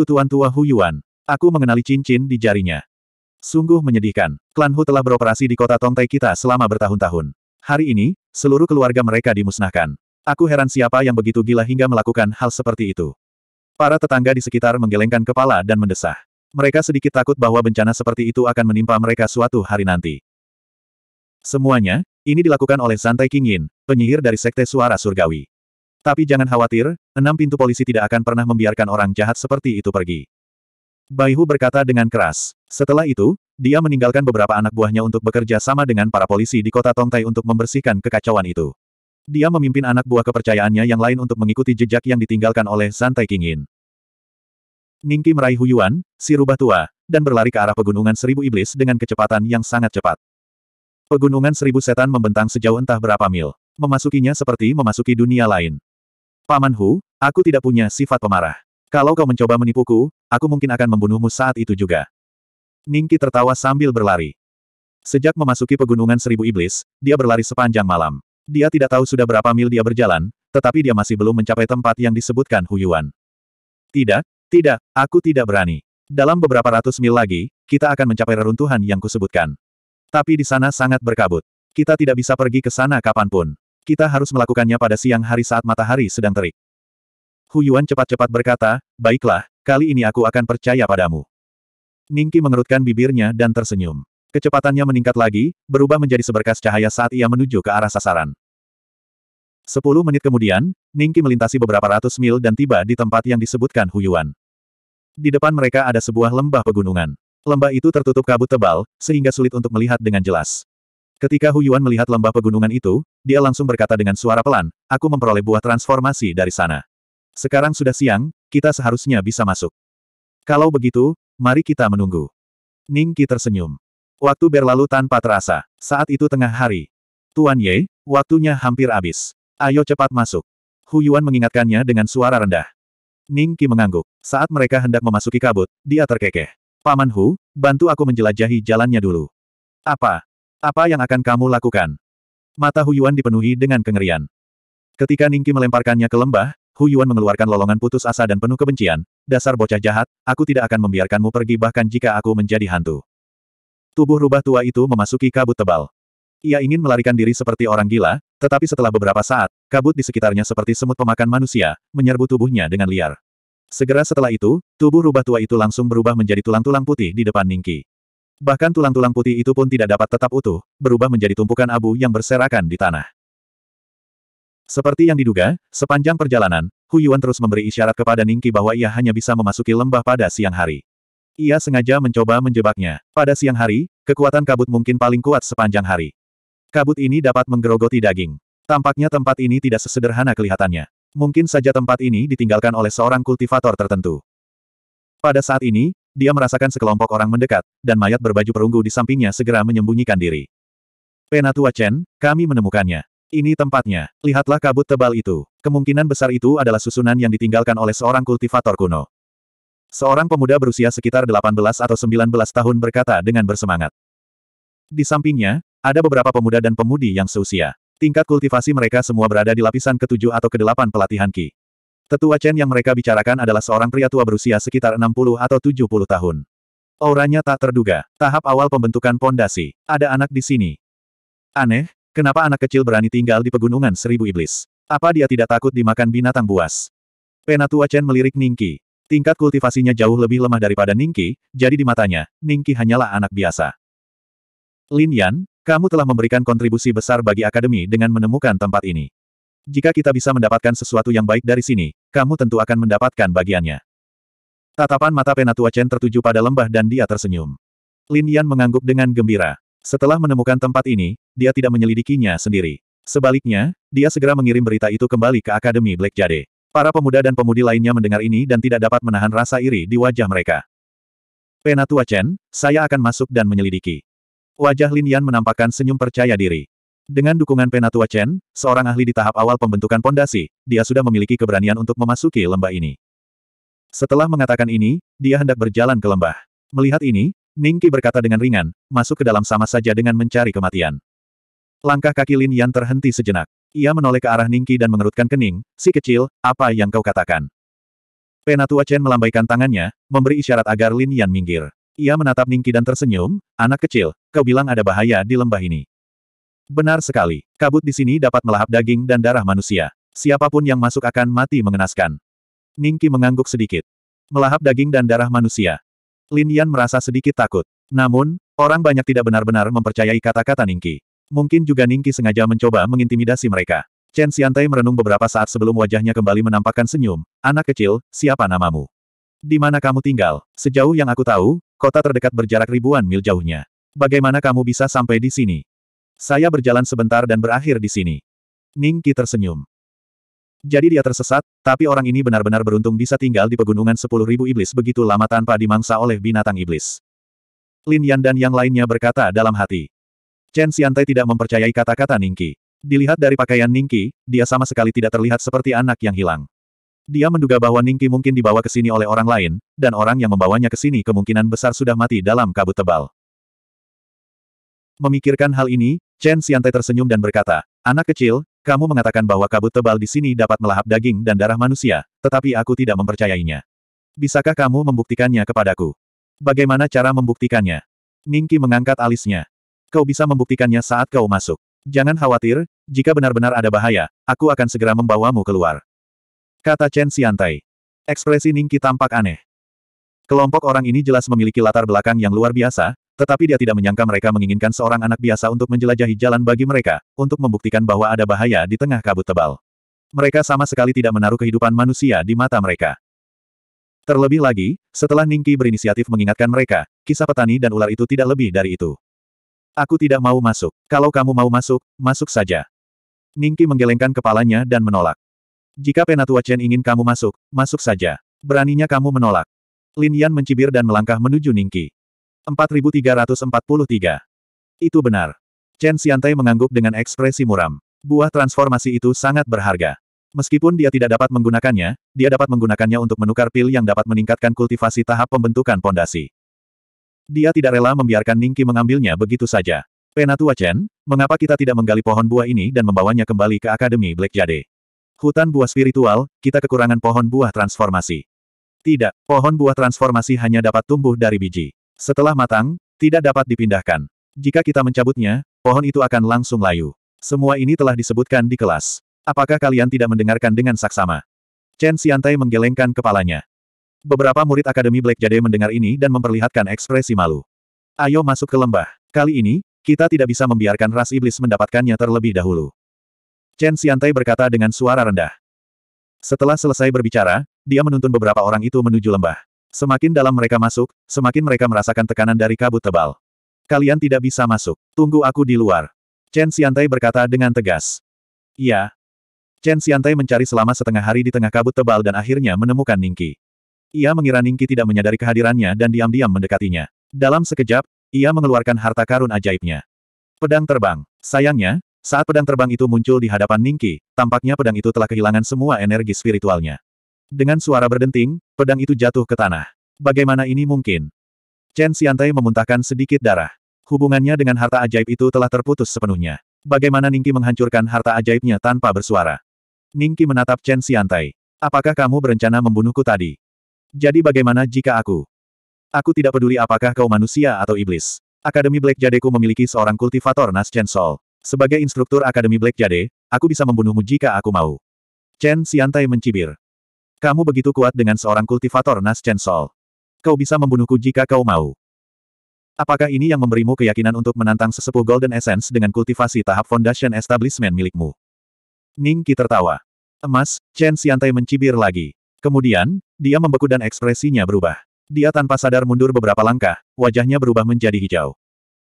Itu Tuan Tua Hu Yuan, Aku mengenali cincin di jarinya. Sungguh menyedihkan. Klan Hu telah beroperasi di kota Tongtai kita selama bertahun-tahun. Hari ini, seluruh keluarga mereka dimusnahkan. Aku heran siapa yang begitu gila hingga melakukan hal seperti itu. Para tetangga di sekitar menggelengkan kepala dan mendesah. Mereka sedikit takut bahwa bencana seperti itu akan menimpa mereka suatu hari nanti. Semuanya, ini dilakukan oleh Santai Kingin, penyihir dari Sekte Suara Surgawi. Tapi jangan khawatir, enam pintu polisi tidak akan pernah membiarkan orang jahat seperti itu pergi. Baihu berkata dengan keras. Setelah itu, dia meninggalkan beberapa anak buahnya untuk bekerja sama dengan para polisi di kota Tongtai untuk membersihkan kekacauan itu. Dia memimpin anak buah kepercayaannya yang lain untuk mengikuti jejak yang ditinggalkan oleh Santai Kingin. Ningki meraih Huyuan, si rubah tua, dan berlari ke arah pegunungan seribu iblis dengan kecepatan yang sangat cepat. Pegunungan seribu setan membentang sejauh entah berapa mil. Memasukinya seperti memasuki dunia lain. Paman Hu, aku tidak punya sifat pemarah. Kalau kau mencoba menipuku, aku mungkin akan membunuhmu saat itu juga. Ningki tertawa sambil berlari. Sejak memasuki pegunungan seribu iblis, dia berlari sepanjang malam. Dia tidak tahu sudah berapa mil dia berjalan, tetapi dia masih belum mencapai tempat yang disebutkan Huyuan. Tidak, tidak, aku tidak berani. Dalam beberapa ratus mil lagi, kita akan mencapai reruntuhan yang kusebutkan. Tapi di sana sangat berkabut. Kita tidak bisa pergi ke sana kapanpun. Kita harus melakukannya pada siang hari saat matahari sedang terik. Hu Yuan cepat-cepat berkata, baiklah, kali ini aku akan percaya padamu. Ningki mengerutkan bibirnya dan tersenyum. Kecepatannya meningkat lagi, berubah menjadi seberkas cahaya saat ia menuju ke arah sasaran. Sepuluh menit kemudian, Ningki melintasi beberapa ratus mil dan tiba di tempat yang disebutkan Hu Yuan. Di depan mereka ada sebuah lembah pegunungan. Lembah itu tertutup kabut tebal, sehingga sulit untuk melihat dengan jelas. Ketika Hu Yuan melihat lembah pegunungan itu, dia langsung berkata dengan suara pelan, aku memperoleh buah transformasi dari sana. Sekarang sudah siang, kita seharusnya bisa masuk. Kalau begitu, mari kita menunggu. Ning Qi tersenyum. Waktu berlalu tanpa terasa. Saat itu tengah hari. Tuan Ye, waktunya hampir habis. Ayo cepat masuk. Hu Yuan mengingatkannya dengan suara rendah. Ning Qi mengangguk. Saat mereka hendak memasuki kabut, dia terkekeh. Paman Hu, bantu aku menjelajahi jalannya dulu. Apa, apa yang akan kamu lakukan? Mata Huyuan dipenuhi dengan kengerian. Ketika Ningki melemparkannya ke lembah, Huyuan mengeluarkan lolongan putus asa dan penuh kebencian, dasar bocah jahat, aku tidak akan membiarkanmu pergi bahkan jika aku menjadi hantu. Tubuh rubah tua itu memasuki kabut tebal. Ia ingin melarikan diri seperti orang gila, tetapi setelah beberapa saat, kabut di sekitarnya seperti semut pemakan manusia, menyerbu tubuhnya dengan liar. Segera setelah itu, tubuh rubah tua itu langsung berubah menjadi tulang-tulang putih di depan Ningki. Bahkan tulang-tulang putih itu pun tidak dapat tetap utuh, berubah menjadi tumpukan abu yang berserakan di tanah. Seperti yang diduga, sepanjang perjalanan, Hu Yuan terus memberi isyarat kepada Ningki bahwa ia hanya bisa memasuki lembah pada siang hari. Ia sengaja mencoba menjebaknya. Pada siang hari, kekuatan kabut mungkin paling kuat sepanjang hari. Kabut ini dapat menggerogoti daging. Tampaknya tempat ini tidak sesederhana kelihatannya. Mungkin saja tempat ini ditinggalkan oleh seorang kultivator tertentu. Pada saat ini, dia merasakan sekelompok orang mendekat, dan mayat berbaju perunggu di sampingnya segera menyembunyikan diri. Penatua Chen, kami menemukannya. Ini tempatnya. Lihatlah kabut tebal itu. Kemungkinan besar itu adalah susunan yang ditinggalkan oleh seorang kultivator kuno. Seorang pemuda berusia sekitar 18 atau 19 tahun berkata dengan bersemangat. Di sampingnya, ada beberapa pemuda dan pemudi yang seusia. Tingkat kultivasi mereka semua berada di lapisan ketujuh atau kedelapan pelatihan Ki. Tetua Chen yang mereka bicarakan adalah seorang pria tua berusia sekitar 60 atau 70 tahun. Auranya tak terduga. Tahap awal pembentukan pondasi. Ada anak di sini. Aneh, kenapa anak kecil berani tinggal di pegunungan seribu iblis? Apa dia tidak takut dimakan binatang buas? Penatua Chen melirik Ningki. Tingkat kultivasinya jauh lebih lemah daripada Ningki, jadi di matanya, Ningki hanyalah anak biasa. Lin Yan, kamu telah memberikan kontribusi besar bagi akademi dengan menemukan tempat ini. Jika kita bisa mendapatkan sesuatu yang baik dari sini, kamu tentu akan mendapatkan bagiannya. Tatapan mata Penatua Chen tertuju pada lembah dan dia tersenyum. Lin Yan mengangguk dengan gembira. Setelah menemukan tempat ini, dia tidak menyelidikinya sendiri. Sebaliknya, dia segera mengirim berita itu kembali ke Akademi Black Jade. Para pemuda dan pemudi lainnya mendengar ini dan tidak dapat menahan rasa iri di wajah mereka. Penatua Chen, saya akan masuk dan menyelidiki. Wajah Lin Yan menampakkan senyum percaya diri. Dengan dukungan Penatua Chen, seorang ahli di tahap awal pembentukan pondasi, dia sudah memiliki keberanian untuk memasuki lembah ini. Setelah mengatakan ini, dia hendak berjalan ke lembah. Melihat ini, Ningki berkata dengan ringan, masuk ke dalam sama saja dengan mencari kematian. Langkah kaki Lin Yan terhenti sejenak. Ia menoleh ke arah Ningki dan mengerutkan kening, si kecil, apa yang kau katakan? Penatua Chen melambaikan tangannya, memberi isyarat agar Lin Yan minggir. Ia menatap Ningki dan tersenyum, anak kecil, kau bilang ada bahaya di lembah ini. Benar sekali. Kabut di sini dapat melahap daging dan darah manusia. Siapapun yang masuk akan mati mengenaskan. Ningki mengangguk sedikit. Melahap daging dan darah manusia. Lin Yan merasa sedikit takut. Namun, orang banyak tidak benar-benar mempercayai kata-kata Ningki. Mungkin juga Ningki sengaja mencoba mengintimidasi mereka. Chen Xiantai merenung beberapa saat sebelum wajahnya kembali menampakkan senyum. Anak kecil, siapa namamu? Di mana kamu tinggal? Sejauh yang aku tahu, kota terdekat berjarak ribuan mil jauhnya. Bagaimana kamu bisa sampai di sini? Saya berjalan sebentar dan berakhir di sini. Ningki tersenyum. Jadi dia tersesat, tapi orang ini benar-benar beruntung bisa tinggal di pegunungan sepuluh ribu iblis begitu lama tanpa dimangsa oleh binatang iblis. Lin Yan dan yang lainnya berkata dalam hati. Chen Xiantai tidak mempercayai kata-kata Ningki. Dilihat dari pakaian Ningki, dia sama sekali tidak terlihat seperti anak yang hilang. Dia menduga bahwa Ningki mungkin dibawa ke sini oleh orang lain, dan orang yang membawanya ke sini kemungkinan besar sudah mati dalam kabut tebal. Memikirkan hal ini, Chen Xiante tersenyum dan berkata, Anak kecil, kamu mengatakan bahwa kabut tebal di sini dapat melahap daging dan darah manusia, tetapi aku tidak mempercayainya. Bisakah kamu membuktikannya kepadaku? Bagaimana cara membuktikannya? Ningki mengangkat alisnya. Kau bisa membuktikannya saat kau masuk. Jangan khawatir, jika benar-benar ada bahaya, aku akan segera membawamu keluar. Kata Chen Xiantai. Ekspresi Ningki tampak aneh. Kelompok orang ini jelas memiliki latar belakang yang luar biasa, tetapi dia tidak menyangka mereka menginginkan seorang anak biasa untuk menjelajahi jalan bagi mereka, untuk membuktikan bahwa ada bahaya di tengah kabut tebal. Mereka sama sekali tidak menaruh kehidupan manusia di mata mereka. Terlebih lagi, setelah Ningki berinisiatif mengingatkan mereka, kisah petani dan ular itu tidak lebih dari itu. Aku tidak mau masuk. Kalau kamu mau masuk, masuk saja. Ningki menggelengkan kepalanya dan menolak. Jika Penatua Chen ingin kamu masuk, masuk saja. Beraninya kamu menolak. Lin Yan mencibir dan melangkah menuju Ningki. 4343. Itu benar. Chen Xiantai mengangguk dengan ekspresi muram. Buah transformasi itu sangat berharga. Meskipun dia tidak dapat menggunakannya, dia dapat menggunakannya untuk menukar pil yang dapat meningkatkan kultivasi tahap pembentukan pondasi. Dia tidak rela membiarkan Ningki mengambilnya begitu saja. Penatua Chen, mengapa kita tidak menggali pohon buah ini dan membawanya kembali ke Akademi Black Jade? Hutan buah spiritual, kita kekurangan pohon buah transformasi. Tidak, pohon buah transformasi hanya dapat tumbuh dari biji. Setelah matang, tidak dapat dipindahkan. Jika kita mencabutnya, pohon itu akan langsung layu. Semua ini telah disebutkan di kelas. Apakah kalian tidak mendengarkan dengan saksama? Chen Xiantai menggelengkan kepalanya. Beberapa murid Akademi Black Jade mendengar ini dan memperlihatkan ekspresi malu. Ayo masuk ke lembah. Kali ini, kita tidak bisa membiarkan ras iblis mendapatkannya terlebih dahulu. Chen Xiantai berkata dengan suara rendah. Setelah selesai berbicara, dia menuntun beberapa orang itu menuju lembah. Semakin dalam mereka masuk, semakin mereka merasakan tekanan dari kabut tebal. Kalian tidak bisa masuk. Tunggu aku di luar. Chen Xiantai berkata dengan tegas. Iya. Chen Xiantai mencari selama setengah hari di tengah kabut tebal dan akhirnya menemukan Ningki. Ia mengira Ningki tidak menyadari kehadirannya dan diam-diam mendekatinya. Dalam sekejap, ia mengeluarkan harta karun ajaibnya. Pedang terbang. Sayangnya, saat pedang terbang itu muncul di hadapan Ningki, tampaknya pedang itu telah kehilangan semua energi spiritualnya. Dengan suara berdenting, pedang itu jatuh ke tanah. Bagaimana ini mungkin? Chen Xiantai memuntahkan sedikit darah. Hubungannya dengan harta ajaib itu telah terputus sepenuhnya. Bagaimana Ningki menghancurkan harta ajaibnya tanpa bersuara? Ningki menatap Chen Xiantai. Apakah kamu berencana membunuhku tadi? Jadi bagaimana jika aku? Aku tidak peduli apakah kau manusia atau iblis. Akademi Black Jadeku memiliki seorang kultivator Nas Chen Sol. Sebagai instruktur Akademi Black Jade, aku bisa membunuhmu jika aku mau. Chen Xiantai mencibir. Kamu begitu kuat dengan seorang kultivator Nas Chen Sol. Kau bisa membunuhku jika kau mau. Apakah ini yang memberimu keyakinan untuk menantang sesepuh Golden Essence dengan kultivasi tahap Foundation Establishment milikmu? Ning Qi tertawa. Emas, Chen Xiantai mencibir lagi. Kemudian, dia membeku dan ekspresinya berubah. Dia tanpa sadar mundur beberapa langkah, wajahnya berubah menjadi hijau.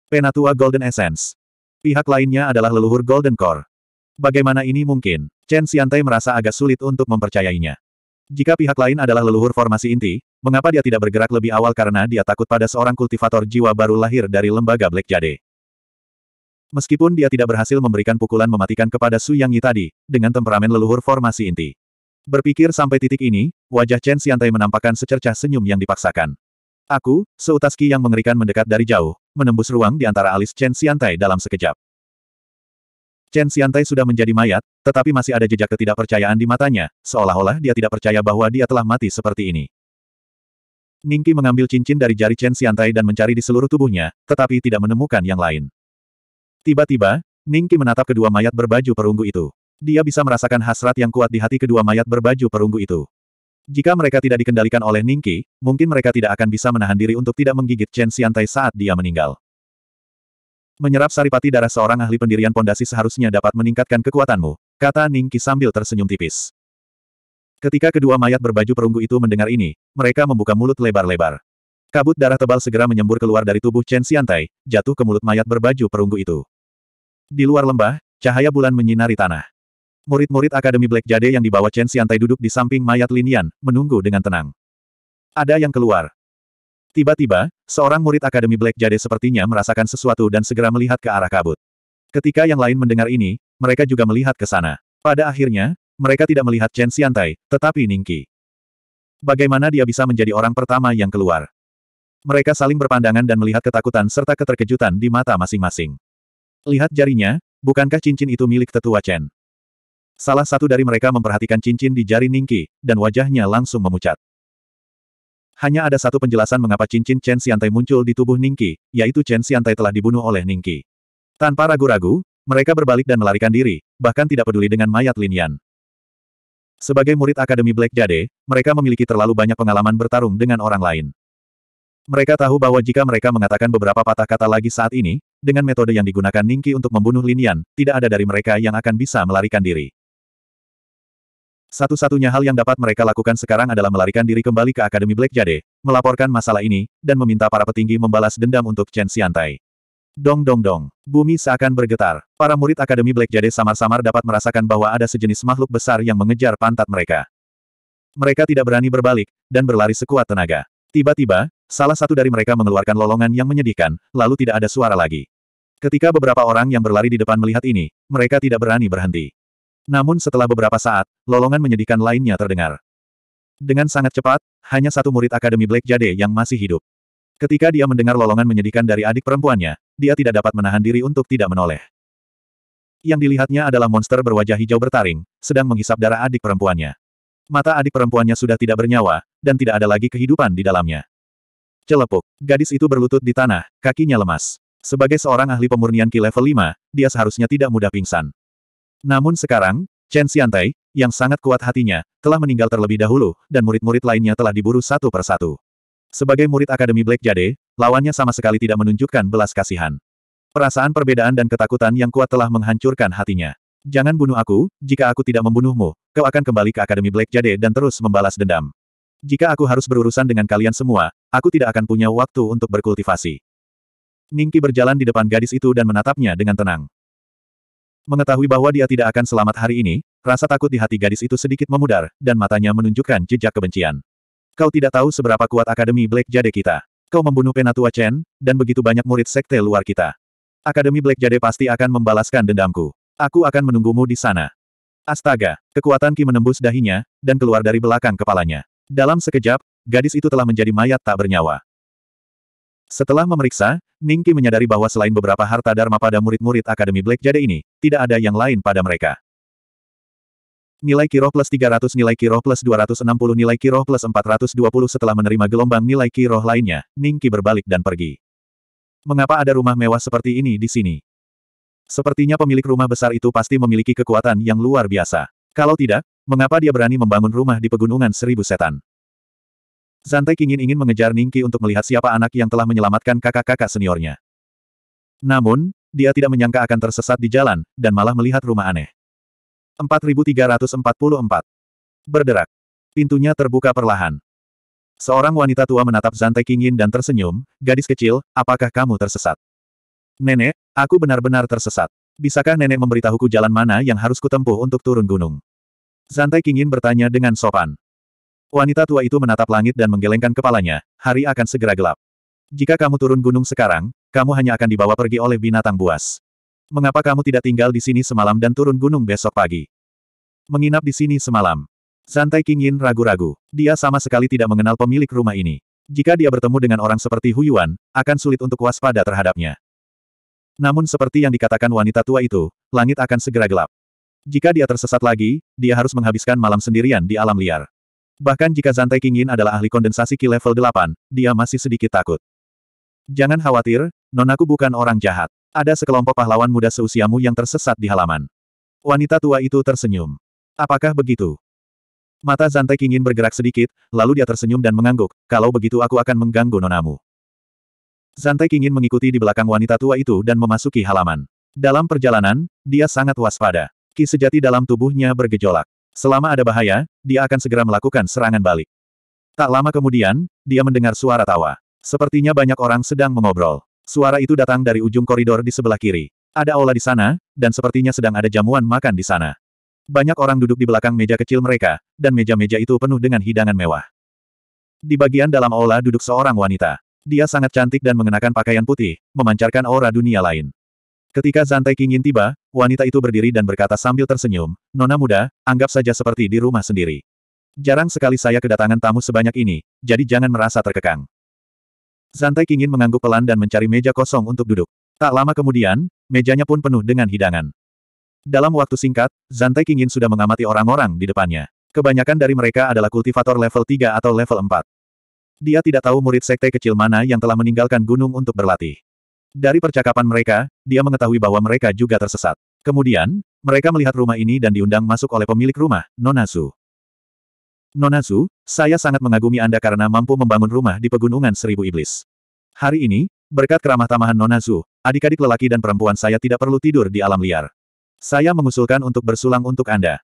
Penatua Golden Essence. Pihak lainnya adalah leluhur Golden Core. Bagaimana ini mungkin? Chen Xiantai merasa agak sulit untuk mempercayainya. Jika pihak lain adalah leluhur formasi inti, mengapa dia tidak bergerak lebih awal karena dia takut pada seorang kultivator jiwa baru lahir dari lembaga Black Jade. Meskipun dia tidak berhasil memberikan pukulan mematikan kepada Su Yang Yi tadi, dengan temperamen leluhur formasi inti. Berpikir sampai titik ini, wajah Chen Xiantai menampakkan secercah senyum yang dipaksakan. Aku, seutas ki yang mengerikan mendekat dari jauh, menembus ruang di antara alis Chen Xiantai dalam sekejap. Chen Xiantai sudah menjadi mayat, tetapi masih ada jejak ketidakpercayaan di matanya, seolah-olah dia tidak percaya bahwa dia telah mati seperti ini. Ningki mengambil cincin dari jari Chen Xiantai dan mencari di seluruh tubuhnya, tetapi tidak menemukan yang lain. Tiba-tiba, Ningki menatap kedua mayat berbaju perunggu itu. Dia bisa merasakan hasrat yang kuat di hati kedua mayat berbaju perunggu itu. Jika mereka tidak dikendalikan oleh Ningki, mungkin mereka tidak akan bisa menahan diri untuk tidak menggigit Chen Xiantai saat dia meninggal. Menyerap saripati darah seorang ahli pendirian pondasi seharusnya dapat meningkatkan kekuatanmu, kata Ningki sambil tersenyum tipis. Ketika kedua mayat berbaju perunggu itu mendengar ini, mereka membuka mulut lebar-lebar. Kabut darah tebal segera menyembur keluar dari tubuh Chen Xiantai, jatuh ke mulut mayat berbaju perunggu itu. Di luar lembah, cahaya bulan menyinari tanah. Murid-murid Akademi Black Jade yang dibawa Chen Xiantai duduk di samping mayat Linian, menunggu dengan tenang. Ada yang keluar, Tiba-tiba, seorang murid Akademi Black Jade sepertinya merasakan sesuatu dan segera melihat ke arah kabut. Ketika yang lain mendengar ini, mereka juga melihat ke sana. Pada akhirnya, mereka tidak melihat Chen Xiantai, tetapi Ningki. Bagaimana dia bisa menjadi orang pertama yang keluar? Mereka saling berpandangan dan melihat ketakutan serta keterkejutan di mata masing-masing. Lihat jarinya, bukankah cincin itu milik tetua Chen? Salah satu dari mereka memperhatikan cincin di jari Ningki, dan wajahnya langsung memucat. Hanya ada satu penjelasan mengapa cincin Chen Xiantai muncul di tubuh Ningki, yaitu Chen Xiantai telah dibunuh oleh Ningki. Tanpa ragu-ragu, mereka berbalik dan melarikan diri, bahkan tidak peduli dengan mayat Linian. Sebagai murid Akademi Black Jade, mereka memiliki terlalu banyak pengalaman bertarung dengan orang lain. Mereka tahu bahwa jika mereka mengatakan beberapa patah kata lagi saat ini, dengan metode yang digunakan Ningki untuk membunuh Linian, tidak ada dari mereka yang akan bisa melarikan diri. Satu-satunya hal yang dapat mereka lakukan sekarang adalah melarikan diri kembali ke Akademi Black Jade, melaporkan masalah ini, dan meminta para petinggi membalas dendam untuk Chen Xiantai. Dong dong dong, bumi seakan bergetar. Para murid Akademi Black Jade samar-samar dapat merasakan bahwa ada sejenis makhluk besar yang mengejar pantat mereka. Mereka tidak berani berbalik, dan berlari sekuat tenaga. Tiba-tiba, salah satu dari mereka mengeluarkan lolongan yang menyedihkan, lalu tidak ada suara lagi. Ketika beberapa orang yang berlari di depan melihat ini, mereka tidak berani berhenti. Namun setelah beberapa saat, lolongan menyedihkan lainnya terdengar. Dengan sangat cepat, hanya satu murid Akademi Black Jade yang masih hidup. Ketika dia mendengar lolongan menyedihkan dari adik perempuannya, dia tidak dapat menahan diri untuk tidak menoleh. Yang dilihatnya adalah monster berwajah hijau bertaring, sedang menghisap darah adik perempuannya. Mata adik perempuannya sudah tidak bernyawa, dan tidak ada lagi kehidupan di dalamnya. Celepuk, gadis itu berlutut di tanah, kakinya lemas. Sebagai seorang ahli pemurnian Ki level 5, dia seharusnya tidak mudah pingsan. Namun sekarang, Chen Xiantai, yang sangat kuat hatinya, telah meninggal terlebih dahulu, dan murid-murid lainnya telah diburu satu persatu. Sebagai murid Akademi Black Jade, lawannya sama sekali tidak menunjukkan belas kasihan. Perasaan perbedaan dan ketakutan yang kuat telah menghancurkan hatinya. Jangan bunuh aku, jika aku tidak membunuhmu, kau akan kembali ke Akademi Black Jade dan terus membalas dendam. Jika aku harus berurusan dengan kalian semua, aku tidak akan punya waktu untuk berkultivasi. Ningki berjalan di depan gadis itu dan menatapnya dengan tenang. Mengetahui bahwa dia tidak akan selamat hari ini, rasa takut di hati gadis itu sedikit memudar, dan matanya menunjukkan jejak kebencian. Kau tidak tahu seberapa kuat Akademi Black Jade kita. Kau membunuh Penatua Chen, dan begitu banyak murid sekte luar kita. Akademi Black Jade pasti akan membalaskan dendamku. Aku akan menunggumu di sana. Astaga, kekuatan Ki menembus dahinya, dan keluar dari belakang kepalanya. Dalam sekejap, gadis itu telah menjadi mayat tak bernyawa. Setelah memeriksa, Ningki menyadari bahwa selain beberapa harta Dharma pada murid-murid Akademi Black Jade ini, tidak ada yang lain pada mereka. Nilai kiro plus 300 nilai kiro plus 260 nilai kiro plus 420 setelah menerima gelombang nilai kiro lainnya, Ningki berbalik dan pergi. Mengapa ada rumah mewah seperti ini di sini? Sepertinya pemilik rumah besar itu pasti memiliki kekuatan yang luar biasa. Kalau tidak, mengapa dia berani membangun rumah di pegunungan seribu setan? Zantai Kingin ingin mengejar Ningki untuk melihat siapa anak yang telah menyelamatkan kakak-kakak seniornya. Namun, dia tidak menyangka akan tersesat di jalan, dan malah melihat rumah aneh. 4344 Berderak. Pintunya terbuka perlahan. Seorang wanita tua menatap Zantai Kingin dan tersenyum, gadis kecil, apakah kamu tersesat? Nenek, aku benar-benar tersesat. Bisakah nenek memberitahuku jalan mana yang harus kutempuh untuk turun gunung? Zantai Kingin bertanya dengan sopan. Wanita tua itu menatap langit dan menggelengkan kepalanya, hari akan segera gelap. Jika kamu turun gunung sekarang, kamu hanya akan dibawa pergi oleh binatang buas. Mengapa kamu tidak tinggal di sini semalam dan turun gunung besok pagi? Menginap di sini semalam. Santai King Yin ragu-ragu. Dia sama sekali tidak mengenal pemilik rumah ini. Jika dia bertemu dengan orang seperti Hu Yuan, akan sulit untuk waspada terhadapnya. Namun seperti yang dikatakan wanita tua itu, langit akan segera gelap. Jika dia tersesat lagi, dia harus menghabiskan malam sendirian di alam liar. Bahkan jika Zantai Kingin adalah ahli kondensasi Ki level 8, dia masih sedikit takut. Jangan khawatir, nonaku bukan orang jahat. Ada sekelompok pahlawan muda seusiamu yang tersesat di halaman. Wanita tua itu tersenyum. Apakah begitu? Mata Zantai Kingin bergerak sedikit, lalu dia tersenyum dan mengangguk, kalau begitu aku akan mengganggu nonamu. Zantai Kingin mengikuti di belakang wanita tua itu dan memasuki halaman. Dalam perjalanan, dia sangat waspada. Ki sejati dalam tubuhnya bergejolak. Selama ada bahaya, dia akan segera melakukan serangan balik. Tak lama kemudian, dia mendengar suara tawa. Sepertinya banyak orang sedang mengobrol. Suara itu datang dari ujung koridor di sebelah kiri. Ada aula di sana, dan sepertinya sedang ada jamuan makan di sana. Banyak orang duduk di belakang meja kecil mereka, dan meja-meja itu penuh dengan hidangan mewah. Di bagian dalam aula duduk seorang wanita. Dia sangat cantik dan mengenakan pakaian putih, memancarkan aura dunia lain. Ketika Zantai Kingin tiba, wanita itu berdiri dan berkata sambil tersenyum, Nona muda, anggap saja seperti di rumah sendiri. Jarang sekali saya kedatangan tamu sebanyak ini, jadi jangan merasa terkekang. Zantai ingin mengangguk pelan dan mencari meja kosong untuk duduk. Tak lama kemudian, mejanya pun penuh dengan hidangan. Dalam waktu singkat, Zantai ingin sudah mengamati orang-orang di depannya. Kebanyakan dari mereka adalah kultivator level 3 atau level 4. Dia tidak tahu murid sekte kecil mana yang telah meninggalkan gunung untuk berlatih. Dari percakapan mereka, dia mengetahui bahwa mereka juga tersesat. Kemudian, mereka melihat rumah ini dan diundang masuk oleh pemilik rumah, Nonazu. Nonazu, saya sangat mengagumi Anda karena mampu membangun rumah di pegunungan seribu iblis. Hari ini, berkat keramah tamahan Nonazu, adik-adik lelaki dan perempuan saya tidak perlu tidur di alam liar. Saya mengusulkan untuk bersulang untuk Anda.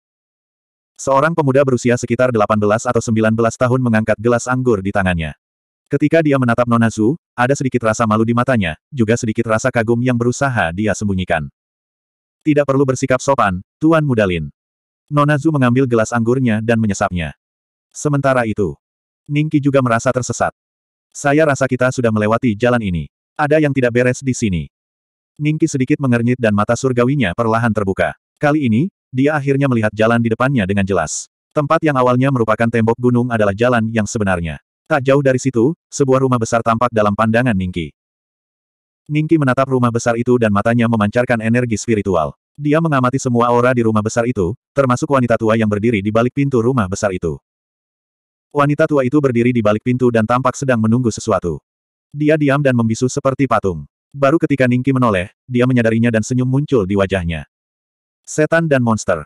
Seorang pemuda berusia sekitar 18 atau 19 tahun mengangkat gelas anggur di tangannya. Ketika dia menatap Nonazu ada sedikit rasa malu di matanya, juga sedikit rasa kagum yang berusaha dia sembunyikan. Tidak perlu bersikap sopan, Tuan Mudalin. Nonazu mengambil gelas anggurnya dan menyesapnya. Sementara itu, Ningki juga merasa tersesat. Saya rasa kita sudah melewati jalan ini. Ada yang tidak beres di sini. Ningki sedikit mengernyit dan mata surgawinya perlahan terbuka. Kali ini, dia akhirnya melihat jalan di depannya dengan jelas. Tempat yang awalnya merupakan tembok gunung adalah jalan yang sebenarnya. Tak jauh dari situ, sebuah rumah besar tampak dalam pandangan Ningki. Ningki menatap rumah besar itu dan matanya memancarkan energi spiritual. Dia mengamati semua aura di rumah besar itu, termasuk wanita tua yang berdiri di balik pintu rumah besar itu. Wanita tua itu berdiri di balik pintu dan tampak sedang menunggu sesuatu. Dia diam dan membisu seperti patung. Baru ketika Ningki menoleh, dia menyadarinya dan senyum muncul di wajahnya. Setan dan monster.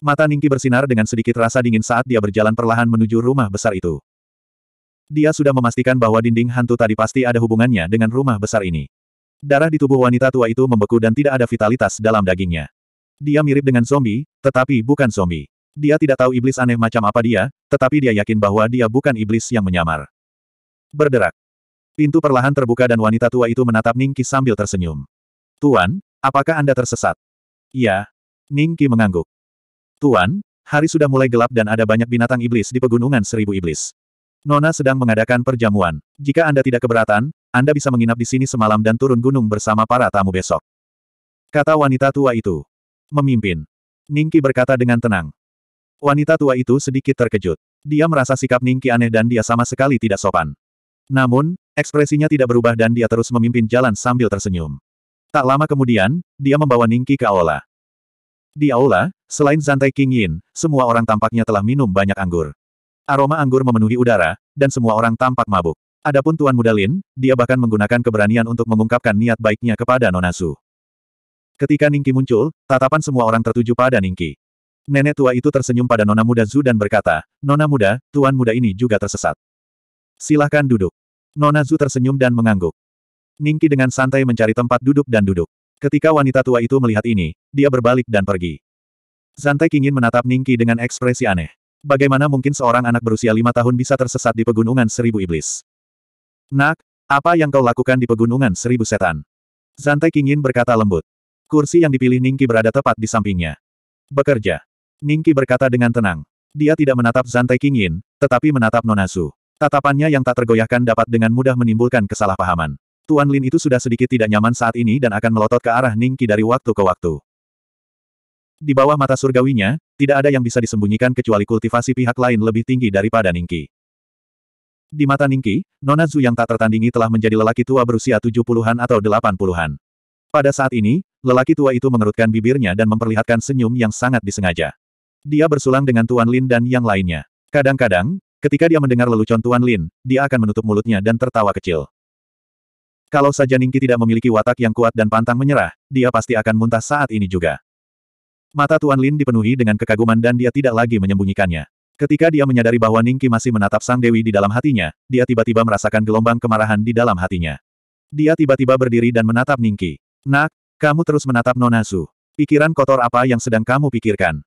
Mata Ningki bersinar dengan sedikit rasa dingin saat dia berjalan perlahan menuju rumah besar itu. Dia sudah memastikan bahwa dinding hantu tadi pasti ada hubungannya dengan rumah besar ini. Darah di tubuh wanita tua itu membeku dan tidak ada vitalitas dalam dagingnya. Dia mirip dengan zombie, tetapi bukan zombie. Dia tidak tahu iblis aneh macam apa dia, tetapi dia yakin bahwa dia bukan iblis yang menyamar. Berderak. Pintu perlahan terbuka dan wanita tua itu menatap Ningki sambil tersenyum. Tuan, apakah Anda tersesat? Ya, Ningki mengangguk. Tuan, hari sudah mulai gelap dan ada banyak binatang iblis di pegunungan seribu iblis. Nona sedang mengadakan perjamuan. Jika Anda tidak keberatan, Anda bisa menginap di sini semalam dan turun gunung bersama para tamu besok. Kata wanita tua itu. Memimpin. Ningki berkata dengan tenang. Wanita tua itu sedikit terkejut. Dia merasa sikap Ningki aneh dan dia sama sekali tidak sopan. Namun, ekspresinya tidak berubah dan dia terus memimpin jalan sambil tersenyum. Tak lama kemudian, dia membawa Ningki ke aula. Di aula, selain Zantai King Yin, semua orang tampaknya telah minum banyak anggur. Aroma anggur memenuhi udara, dan semua orang tampak mabuk. Adapun Tuan Muda Lin, dia bahkan menggunakan keberanian untuk mengungkapkan niat baiknya kepada Nonasu. Ketika Ningki muncul, tatapan semua orang tertuju pada Ningki. Nenek tua itu tersenyum pada Nona Muda Zu dan berkata, Nona Muda, Tuan Muda ini juga tersesat. Silahkan duduk. Nona Zu tersenyum dan mengangguk. Ningki dengan santai mencari tempat duduk dan duduk. Ketika wanita tua itu melihat ini, dia berbalik dan pergi. Zantai ingin menatap Ningki dengan ekspresi aneh. Bagaimana mungkin seorang anak berusia lima tahun bisa tersesat di pegunungan seribu iblis? Nak, apa yang kau lakukan di pegunungan seribu setan? Zantai Kingin berkata lembut. Kursi yang dipilih Ningki berada tepat di sampingnya. Bekerja. Ningki berkata dengan tenang. Dia tidak menatap Zantai Kingin, tetapi menatap Nonasu. Tatapannya yang tak tergoyahkan dapat dengan mudah menimbulkan kesalahpahaman. Tuan Lin itu sudah sedikit tidak nyaman saat ini dan akan melotot ke arah Ningki dari waktu ke waktu. Di bawah mata surgawinya, tidak ada yang bisa disembunyikan kecuali kultivasi pihak lain lebih tinggi daripada Ningki. Di mata Ningki, Nona Zhu yang tak tertandingi telah menjadi lelaki tua berusia tujuh puluhan atau delapan puluhan. Pada saat ini, lelaki tua itu mengerutkan bibirnya dan memperlihatkan senyum yang sangat disengaja. Dia bersulang dengan Tuan Lin dan yang lainnya. Kadang-kadang, ketika dia mendengar lelucon Tuan Lin, dia akan menutup mulutnya dan tertawa kecil. Kalau saja Ningki tidak memiliki watak yang kuat dan pantang menyerah, dia pasti akan muntah saat ini juga. Mata Tuan Lin dipenuhi dengan kekaguman dan dia tidak lagi menyembunyikannya. Ketika dia menyadari bahwa Ningki masih menatap Sang Dewi di dalam hatinya, dia tiba-tiba merasakan gelombang kemarahan di dalam hatinya. Dia tiba-tiba berdiri dan menatap Ningki. Nak, kamu terus menatap Nonasu. Pikiran kotor apa yang sedang kamu pikirkan?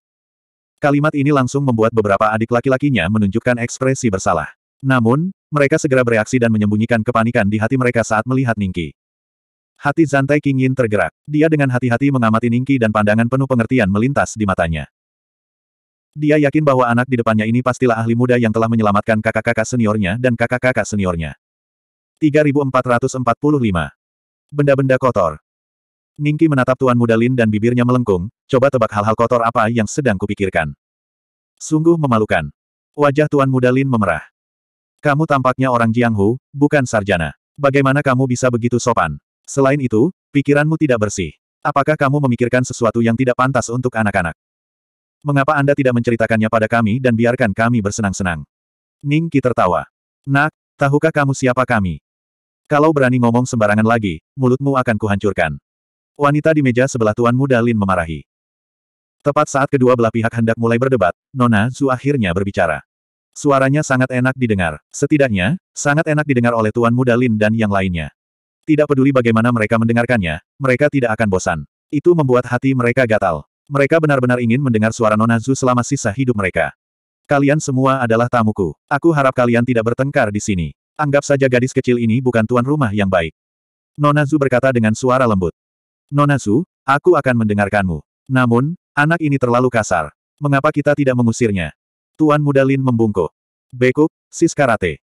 Kalimat ini langsung membuat beberapa adik laki-lakinya menunjukkan ekspresi bersalah. Namun, mereka segera bereaksi dan menyembunyikan kepanikan di hati mereka saat melihat Ningki. Hati Zantai King Yin tergerak. Dia dengan hati-hati mengamati Ningki dan pandangan penuh pengertian melintas di matanya. Dia yakin bahwa anak di depannya ini pastilah ahli muda yang telah menyelamatkan kakak-kakak seniornya dan kakak-kakak seniornya. 3445. Benda-benda kotor. Ningki menatap Tuan Muda Lin dan bibirnya melengkung, coba tebak hal-hal kotor apa yang sedang kupikirkan. Sungguh memalukan. Wajah Tuan Muda Lin memerah. Kamu tampaknya orang Jianghu, bukan sarjana. Bagaimana kamu bisa begitu sopan? Selain itu, pikiranmu tidak bersih. Apakah kamu memikirkan sesuatu yang tidak pantas untuk anak-anak? Mengapa Anda tidak menceritakannya pada kami dan biarkan kami bersenang-senang? Ningki tertawa. Nak, tahukah kamu siapa kami? Kalau berani ngomong sembarangan lagi, mulutmu akan kuhancurkan. Wanita di meja sebelah Tuan Muda Lin memarahi. Tepat saat kedua belah pihak hendak mulai berdebat, Nona Zu akhirnya berbicara. Suaranya sangat enak didengar. Setidaknya, sangat enak didengar oleh Tuan Muda Lin dan yang lainnya. Tidak peduli bagaimana mereka mendengarkannya, mereka tidak akan bosan. Itu membuat hati mereka gatal. Mereka benar-benar ingin mendengar suara Nonazu selama sisa hidup mereka. Kalian semua adalah tamuku. Aku harap kalian tidak bertengkar di sini. Anggap saja gadis kecil ini bukan tuan rumah yang baik. Nonazu berkata dengan suara lembut. Nonazu, aku akan mendengarkanmu. Namun, anak ini terlalu kasar. Mengapa kita tidak mengusirnya? Tuan muda Lin membungkuk. Bekuk, sis karate.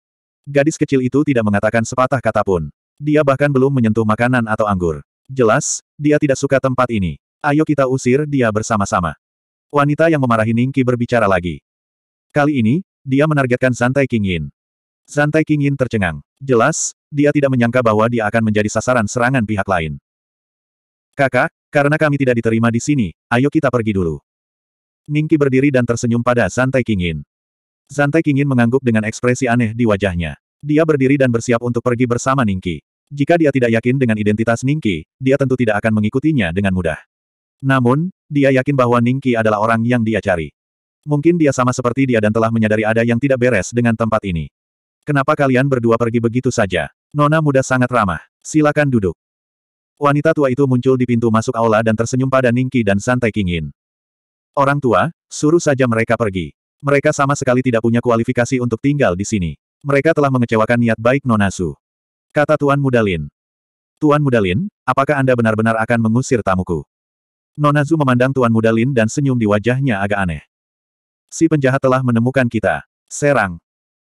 Gadis kecil itu tidak mengatakan sepatah kata pun. Dia bahkan belum menyentuh makanan atau anggur. Jelas, dia tidak suka tempat ini. Ayo kita usir dia bersama-sama. Wanita yang memarahi Ningki berbicara lagi. Kali ini, dia menargetkan Santai King Yin. Santai King Yin tercengang. Jelas, dia tidak menyangka bahwa dia akan menjadi sasaran serangan pihak lain. Kakak, karena kami tidak diterima di sini, ayo kita pergi dulu. Ningki berdiri dan tersenyum pada Santai King Yin. Santai King Yin mengangguk dengan ekspresi aneh di wajahnya. Dia berdiri dan bersiap untuk pergi bersama Ningki. Jika dia tidak yakin dengan identitas Ningki, dia tentu tidak akan mengikutinya dengan mudah. Namun, dia yakin bahwa Ningki adalah orang yang dia cari. Mungkin dia sama seperti dia dan telah menyadari ada yang tidak beres dengan tempat ini. Kenapa kalian berdua pergi begitu saja? Nona muda sangat ramah. Silakan duduk. Wanita tua itu muncul di pintu masuk aula dan tersenyum pada Ningki dan santai Kingin. Orang tua, suruh saja mereka pergi. Mereka sama sekali tidak punya kualifikasi untuk tinggal di sini. Mereka telah mengecewakan niat baik Nona Su. Kata Tuan Mudalin. Tuan Mudalin, apakah Anda benar-benar akan mengusir tamuku? Nonazu memandang Tuan Mudalin dan senyum di wajahnya agak aneh. Si penjahat telah menemukan kita. Serang.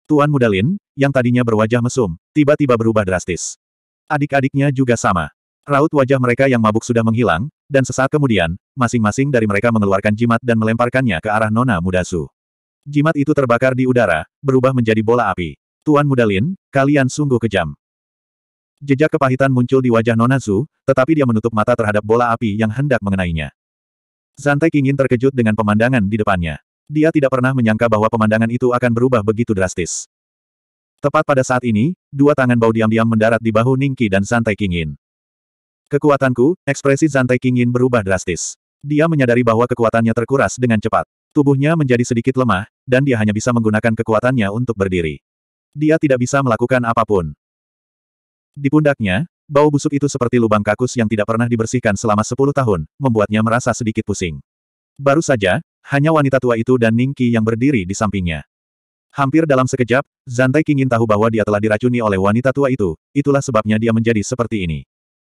Tuan Mudalin, yang tadinya berwajah mesum, tiba-tiba berubah drastis. Adik-adiknya juga sama. Raut wajah mereka yang mabuk sudah menghilang, dan sesaat kemudian, masing-masing dari mereka mengeluarkan jimat dan melemparkannya ke arah Nona Mudasu. Jimat itu terbakar di udara, berubah menjadi bola api. Tuan Mudalin, kalian sungguh kejam. Jejak kepahitan muncul di wajah Nonazu, tetapi dia menutup mata terhadap bola api yang hendak mengenainya. Zantai ingin terkejut dengan pemandangan di depannya. Dia tidak pernah menyangka bahwa pemandangan itu akan berubah begitu drastis. Tepat pada saat ini, dua tangan bau diam-diam mendarat di bahu Ningki dan Zantai Kingin. Kekuatanku, ekspresi Zantai Kingin berubah drastis. Dia menyadari bahwa kekuatannya terkuras dengan cepat. Tubuhnya menjadi sedikit lemah, dan dia hanya bisa menggunakan kekuatannya untuk berdiri. Dia tidak bisa melakukan apapun. Di pundaknya, bau busuk itu seperti lubang kakus yang tidak pernah dibersihkan selama sepuluh tahun, membuatnya merasa sedikit pusing. Baru saja, hanya wanita tua itu dan Ningki yang berdiri di sampingnya. Hampir dalam sekejap, Zantai ingin tahu bahwa dia telah diracuni oleh wanita tua itu, itulah sebabnya dia menjadi seperti ini.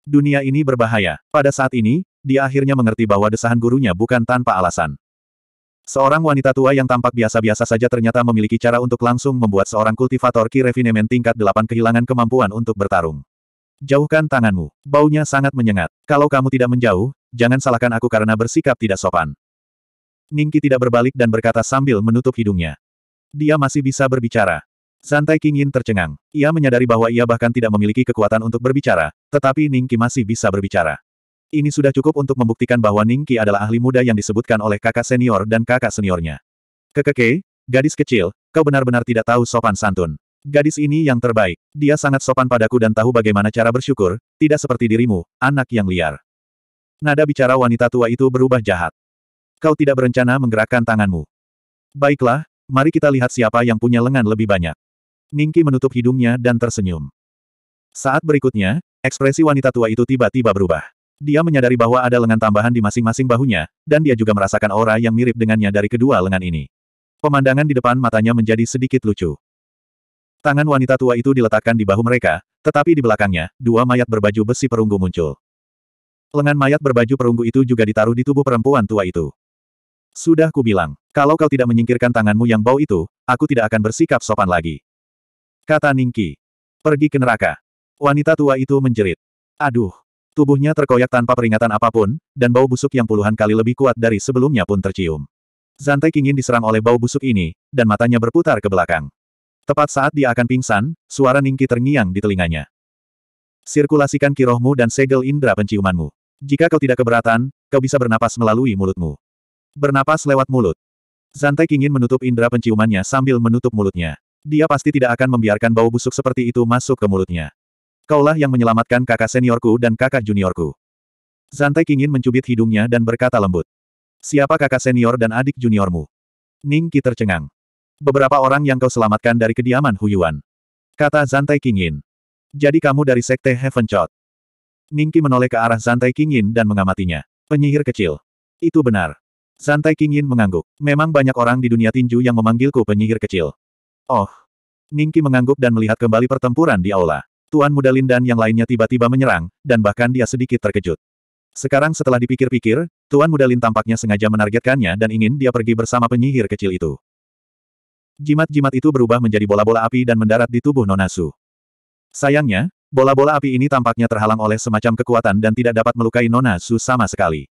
Dunia ini berbahaya. Pada saat ini, dia akhirnya mengerti bahwa desahan gurunya bukan tanpa alasan. Seorang wanita tua yang tampak biasa-biasa saja ternyata memiliki cara untuk langsung membuat seorang kultivator Ki Refinement tingkat 8 kehilangan kemampuan untuk bertarung. Jauhkan tanganmu. Baunya sangat menyengat. Kalau kamu tidak menjauh, jangan salahkan aku karena bersikap tidak sopan. Ningki tidak berbalik dan berkata sambil menutup hidungnya. Dia masih bisa berbicara. Santai King Yin tercengang. Ia menyadari bahwa ia bahkan tidak memiliki kekuatan untuk berbicara, tetapi Ningki masih bisa berbicara. Ini sudah cukup untuk membuktikan bahwa Ningki adalah ahli muda yang disebutkan oleh kakak senior dan kakak seniornya. Kekeke, gadis kecil, kau benar-benar tidak tahu sopan santun. Gadis ini yang terbaik. Dia sangat sopan padaku dan tahu bagaimana cara bersyukur, tidak seperti dirimu, anak yang liar. Nada bicara wanita tua itu berubah jahat. Kau tidak berencana menggerakkan tanganmu. Baiklah, mari kita lihat siapa yang punya lengan lebih banyak. Ningki menutup hidungnya dan tersenyum. Saat berikutnya, ekspresi wanita tua itu tiba-tiba berubah. Dia menyadari bahwa ada lengan tambahan di masing-masing bahunya, dan dia juga merasakan aura yang mirip dengannya dari kedua lengan ini. Pemandangan di depan matanya menjadi sedikit lucu. Tangan wanita tua itu diletakkan di bahu mereka, tetapi di belakangnya, dua mayat berbaju besi perunggu muncul. Lengan mayat berbaju perunggu itu juga ditaruh di tubuh perempuan tua itu. Sudah kubilang, kalau kau tidak menyingkirkan tanganmu yang bau itu, aku tidak akan bersikap sopan lagi. Kata Ningki. Pergi ke neraka. Wanita tua itu menjerit. Aduh, Tubuhnya terkoyak tanpa peringatan apapun, dan bau busuk yang puluhan kali lebih kuat dari sebelumnya pun tercium. Zantai Kingin diserang oleh bau busuk ini, dan matanya berputar ke belakang. Tepat saat dia akan pingsan, suara Ningki terngiang di telinganya. Sirkulasikan kirohmu dan segel indera penciumanmu. Jika kau tidak keberatan, kau bisa bernapas melalui mulutmu. Bernapas lewat mulut. Zantai Kingin menutup indera penciumannya sambil menutup mulutnya. Dia pasti tidak akan membiarkan bau busuk seperti itu masuk ke mulutnya. Kaulah yang menyelamatkan kakak seniorku dan kakak juniorku. Zantai ingin mencubit hidungnya dan berkata lembut. Siapa kakak senior dan adik juniormu? Ning Qi tercengang. Beberapa orang yang kau selamatkan dari kediaman Huyuan. Kata Zantai Kingin. Jadi kamu dari sekte Heaven Chot. Ning menoleh ke arah Zantai Kingin dan mengamatinya. Penyihir kecil. Itu benar. Zantai Kingin mengangguk. Memang banyak orang di dunia tinju yang memanggilku penyihir kecil. Oh. Ning mengangguk dan melihat kembali pertempuran di aula. Tuan Muda Lindan yang lainnya tiba-tiba menyerang, dan bahkan dia sedikit terkejut. Sekarang setelah dipikir-pikir, Tuan Muda Lin tampaknya sengaja menargetkannya dan ingin dia pergi bersama penyihir kecil itu. Jimat-jimat itu berubah menjadi bola-bola api dan mendarat di tubuh Nonasu. Sayangnya, bola-bola api ini tampaknya terhalang oleh semacam kekuatan dan tidak dapat melukai Nonasu sama sekali.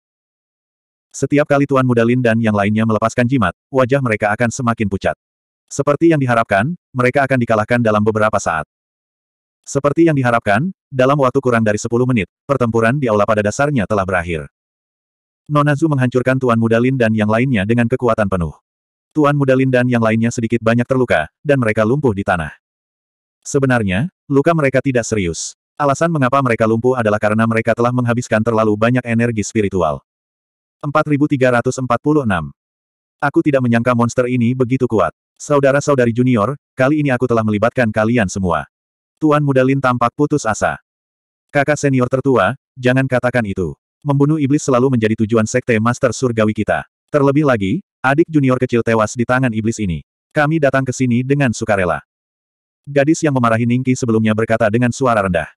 Setiap kali Tuan Muda Lin dan yang lainnya melepaskan jimat, wajah mereka akan semakin pucat. Seperti yang diharapkan, mereka akan dikalahkan dalam beberapa saat. Seperti yang diharapkan, dalam waktu kurang dari 10 menit, pertempuran di aula pada dasarnya telah berakhir. Nonazu menghancurkan Tuan Muda Lin dan yang lainnya dengan kekuatan penuh. Tuan Muda Lin dan yang lainnya sedikit banyak terluka, dan mereka lumpuh di tanah. Sebenarnya, luka mereka tidak serius. Alasan mengapa mereka lumpuh adalah karena mereka telah menghabiskan terlalu banyak energi spiritual. 4346. Aku tidak menyangka monster ini begitu kuat. Saudara-saudari junior, kali ini aku telah melibatkan kalian semua. Tuan muda tampak putus asa. Kakak senior tertua, jangan katakan itu. Membunuh iblis selalu menjadi tujuan sekte master surgawi kita. Terlebih lagi, adik junior kecil tewas di tangan iblis ini. Kami datang ke sini dengan sukarela. Gadis yang memarahi Ningki sebelumnya berkata dengan suara rendah.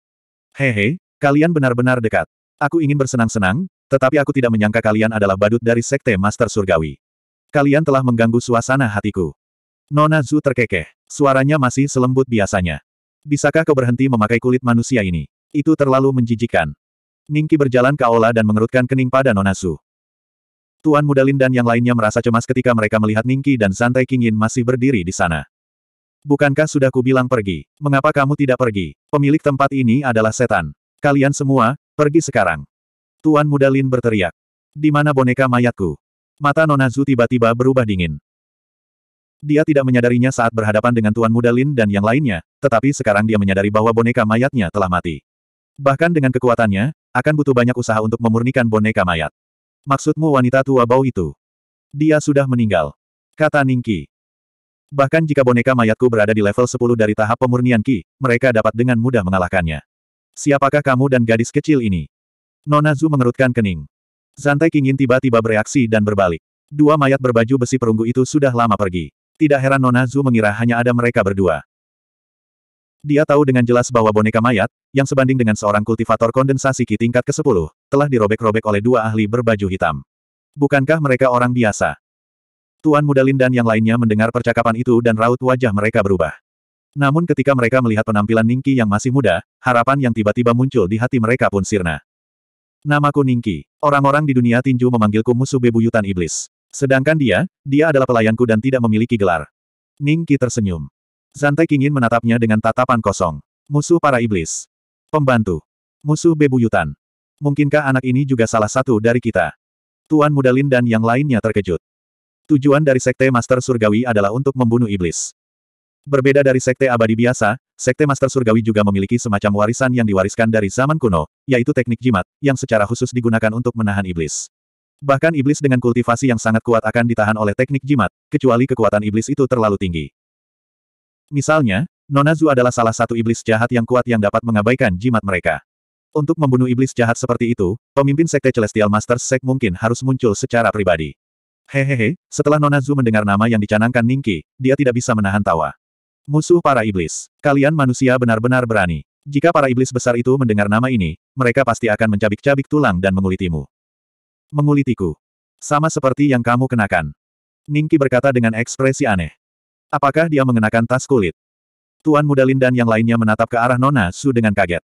Hehe, kalian benar-benar dekat. Aku ingin bersenang-senang, tetapi aku tidak menyangka kalian adalah badut dari sekte master surgawi. Kalian telah mengganggu suasana hatiku. Nona Zu terkekeh. Suaranya masih selembut biasanya. Bisakah kau berhenti memakai kulit manusia ini? Itu terlalu menjijikan. Ningki berjalan ke aula dan mengerutkan kening pada Nonasu. Tuan Muda Lin dan yang lainnya merasa cemas ketika mereka melihat Ningki dan Santai Kingin masih berdiri di sana. Bukankah sudah kubilang pergi? Mengapa kamu tidak pergi? Pemilik tempat ini adalah setan. Kalian semua, pergi sekarang. Tuan Muda Lin berteriak. Di mana boneka mayatku? Mata Nonazu tiba-tiba berubah dingin. Dia tidak menyadarinya saat berhadapan dengan Tuan Muda Lin dan yang lainnya, tetapi sekarang dia menyadari bahwa boneka mayatnya telah mati. Bahkan dengan kekuatannya, akan butuh banyak usaha untuk memurnikan boneka mayat. Maksudmu wanita tua bau itu? Dia sudah meninggal. Kata Ningki. Bahkan jika boneka mayatku berada di level 10 dari tahap pemurnian Ki, mereka dapat dengan mudah mengalahkannya. Siapakah kamu dan gadis kecil ini? Nona Zhu mengerutkan kening. Zantai Kingin tiba-tiba bereaksi dan berbalik. Dua mayat berbaju besi perunggu itu sudah lama pergi. Tidak heran Nona Zhu mengira hanya ada mereka berdua. Dia tahu dengan jelas bahwa boneka mayat, yang sebanding dengan seorang kultivator kondensasi Ki tingkat ke-10, telah dirobek-robek oleh dua ahli berbaju hitam. Bukankah mereka orang biasa? Tuan Muda Lin dan yang lainnya mendengar percakapan itu dan raut wajah mereka berubah. Namun ketika mereka melihat penampilan Ningki yang masih muda, harapan yang tiba-tiba muncul di hati mereka pun sirna. Namaku Ningki. Orang-orang di dunia tinju memanggilku musuh bebuyutan iblis. Sedangkan dia, dia adalah pelayanku dan tidak memiliki gelar. Ning Qi tersenyum. Zantai ingin menatapnya dengan tatapan kosong. Musuh para iblis. Pembantu. Musuh bebuyutan. Mungkinkah anak ini juga salah satu dari kita? Tuan Muda Lin dan yang lainnya terkejut. Tujuan dari Sekte Master Surgawi adalah untuk membunuh iblis. Berbeda dari Sekte Abadi biasa, Sekte Master Surgawi juga memiliki semacam warisan yang diwariskan dari zaman kuno, yaitu teknik jimat, yang secara khusus digunakan untuk menahan iblis. Bahkan iblis dengan kultivasi yang sangat kuat akan ditahan oleh teknik jimat, kecuali kekuatan iblis itu terlalu tinggi. Misalnya, Nonazu adalah salah satu iblis jahat yang kuat yang dapat mengabaikan jimat mereka. Untuk membunuh iblis jahat seperti itu, pemimpin Sekte Celestial Masters Sek mungkin harus muncul secara pribadi. Hehehe, setelah Nonazu mendengar nama yang dicanangkan Ningki, dia tidak bisa menahan tawa. Musuh para iblis, kalian manusia benar-benar berani. Jika para iblis besar itu mendengar nama ini, mereka pasti akan mencabik-cabik tulang dan mengulitimu. Mengulitiku. Sama seperti yang kamu kenakan. Ningki berkata dengan ekspresi aneh. Apakah dia mengenakan tas kulit? Tuan muda Lin dan yang lainnya menatap ke arah Nona Su dengan kaget.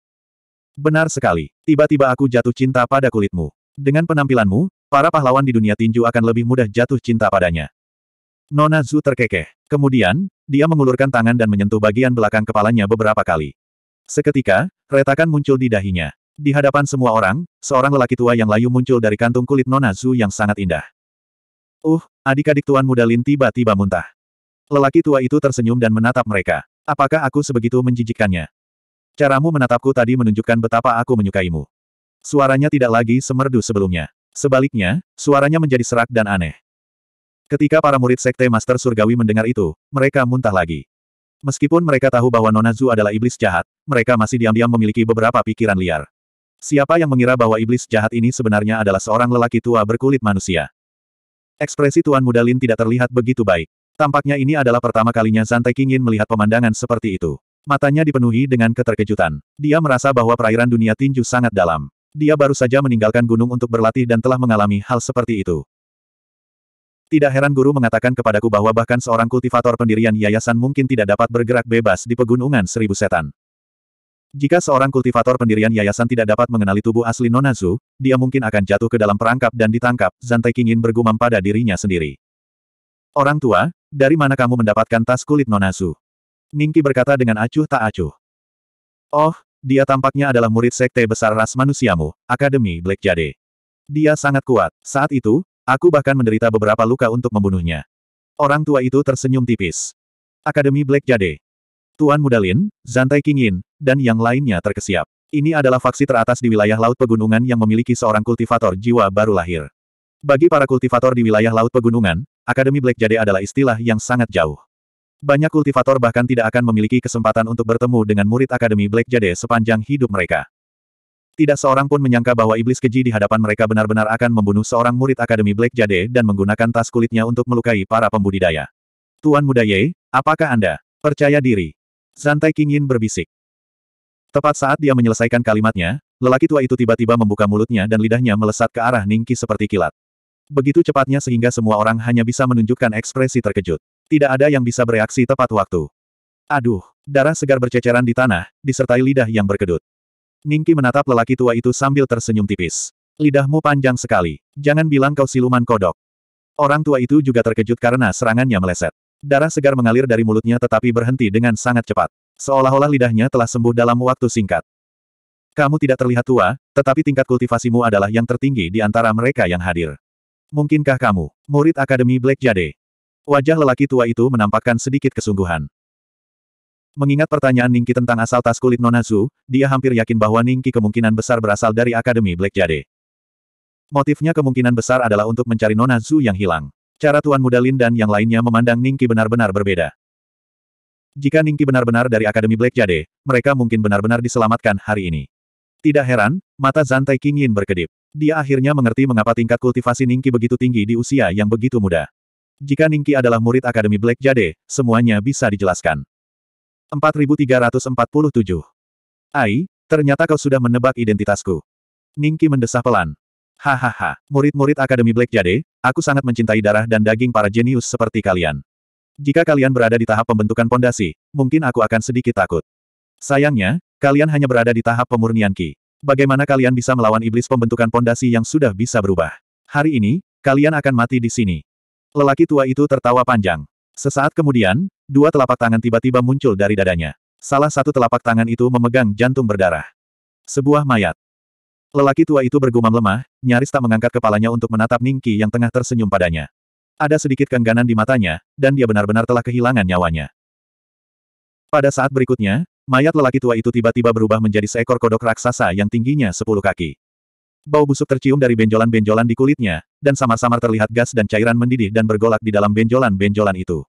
Benar sekali, tiba-tiba aku jatuh cinta pada kulitmu. Dengan penampilanmu, para pahlawan di dunia tinju akan lebih mudah jatuh cinta padanya. Nona Zu terkekeh. Kemudian, dia mengulurkan tangan dan menyentuh bagian belakang kepalanya beberapa kali. Seketika, retakan muncul di dahinya. Di hadapan semua orang, seorang lelaki tua yang layu muncul dari kantung kulit Nona Zhu yang sangat indah. Uh, adik-adik tuan muda Lin tiba-tiba muntah. Lelaki tua itu tersenyum dan menatap mereka. Apakah aku sebegitu menjijikkannya? Caramu menatapku tadi menunjukkan betapa aku menyukaimu. Suaranya tidak lagi semerdu sebelumnya. Sebaliknya, suaranya menjadi serak dan aneh. Ketika para murid Sekte Master Surgawi mendengar itu, mereka muntah lagi. Meskipun mereka tahu bahwa Nona Zhu adalah iblis jahat, mereka masih diam-diam memiliki beberapa pikiran liar. Siapa yang mengira bahwa iblis jahat ini sebenarnya adalah seorang lelaki tua berkulit manusia? Ekspresi Tuan Muda Lin tidak terlihat begitu baik. Tampaknya ini adalah pertama kalinya Zantai Kingin melihat pemandangan seperti itu. Matanya dipenuhi dengan keterkejutan. Dia merasa bahwa perairan dunia tinju sangat dalam. Dia baru saja meninggalkan gunung untuk berlatih dan telah mengalami hal seperti itu. Tidak heran guru mengatakan kepadaku bahwa bahkan seorang kultivator pendirian yayasan mungkin tidak dapat bergerak bebas di pegunungan seribu setan. Jika seorang kultivator pendirian yayasan tidak dapat mengenali tubuh asli Nonazu, dia mungkin akan jatuh ke dalam perangkap dan ditangkap, Zantai Kingin bergumam pada dirinya sendiri. Orang tua, dari mana kamu mendapatkan tas kulit Nonazu? Ningki berkata dengan acuh tak acuh. Oh, dia tampaknya adalah murid sekte besar ras manusiamu, Akademi Black Jade. Dia sangat kuat. Saat itu, aku bahkan menderita beberapa luka untuk membunuhnya. Orang tua itu tersenyum tipis. Akademi Black Jade. Tuan Mudalin, Zantai Kingin, dan yang lainnya terkesiap. Ini adalah faksi teratas di wilayah Laut Pegunungan yang memiliki seorang kultivator jiwa baru lahir. Bagi para kultivator di wilayah Laut Pegunungan, Akademi Black Jade adalah istilah yang sangat jauh. Banyak kultivator bahkan tidak akan memiliki kesempatan untuk bertemu dengan murid Akademi Black Jade sepanjang hidup mereka. Tidak seorang pun menyangka bahwa iblis keji di hadapan mereka benar-benar akan membunuh seorang murid Akademi Black Jade dan menggunakan tas kulitnya untuk melukai para pembudidaya. Tuan Muda Ye, apakah Anda percaya diri? Santai Yin berbisik. Tepat saat dia menyelesaikan kalimatnya, lelaki tua itu tiba-tiba membuka mulutnya dan lidahnya melesat ke arah Ningki seperti kilat. Begitu cepatnya sehingga semua orang hanya bisa menunjukkan ekspresi terkejut. Tidak ada yang bisa bereaksi tepat waktu. Aduh, darah segar berceceran di tanah, disertai lidah yang berkedut. Ningki menatap lelaki tua itu sambil tersenyum tipis. Lidahmu panjang sekali. Jangan bilang kau siluman kodok. Orang tua itu juga terkejut karena serangannya meleset. Darah segar mengalir dari mulutnya tetapi berhenti dengan sangat cepat. Seolah-olah lidahnya telah sembuh dalam waktu singkat. Kamu tidak terlihat tua, tetapi tingkat kultivasimu adalah yang tertinggi di antara mereka yang hadir. Mungkinkah kamu, murid Akademi Black Jade? Wajah lelaki tua itu menampakkan sedikit kesungguhan. Mengingat pertanyaan Ningki tentang asal tas kulit Nonazu, dia hampir yakin bahwa Ningki kemungkinan besar berasal dari Akademi Black Jade. Motifnya kemungkinan besar adalah untuk mencari Nonazu yang hilang. Cara Tuan Muda Lin dan yang lainnya memandang Ningki benar-benar berbeda. Jika Ningki benar-benar dari Akademi Black Jade, mereka mungkin benar-benar diselamatkan hari ini. Tidak heran, mata Zantai King Yin berkedip. Dia akhirnya mengerti mengapa tingkat kultivasi Ningki begitu tinggi di usia yang begitu muda. Jika Ningki adalah murid Akademi Black Jade, semuanya bisa dijelaskan. 4347 Ai, ternyata kau sudah menebak identitasku. Ningki mendesah pelan. Hahaha, murid-murid Akademi Black Jade, aku sangat mencintai darah dan daging para jenius seperti kalian. Jika kalian berada di tahap pembentukan pondasi, mungkin aku akan sedikit takut. Sayangnya, kalian hanya berada di tahap pemurnian Ki. Bagaimana kalian bisa melawan iblis pembentukan pondasi yang sudah bisa berubah? Hari ini, kalian akan mati di sini. Lelaki tua itu tertawa panjang. Sesaat kemudian, dua telapak tangan tiba-tiba muncul dari dadanya. Salah satu telapak tangan itu memegang jantung berdarah. Sebuah mayat. Lelaki tua itu bergumam lemah, nyaris tak mengangkat kepalanya untuk menatap Ningki yang tengah tersenyum padanya. Ada sedikit kengganan di matanya, dan dia benar-benar telah kehilangan nyawanya. Pada saat berikutnya, mayat lelaki tua itu tiba-tiba berubah menjadi seekor kodok raksasa yang tingginya sepuluh kaki. Bau busuk tercium dari benjolan-benjolan di kulitnya, dan samar-samar terlihat gas dan cairan mendidih dan bergolak di dalam benjolan-benjolan itu.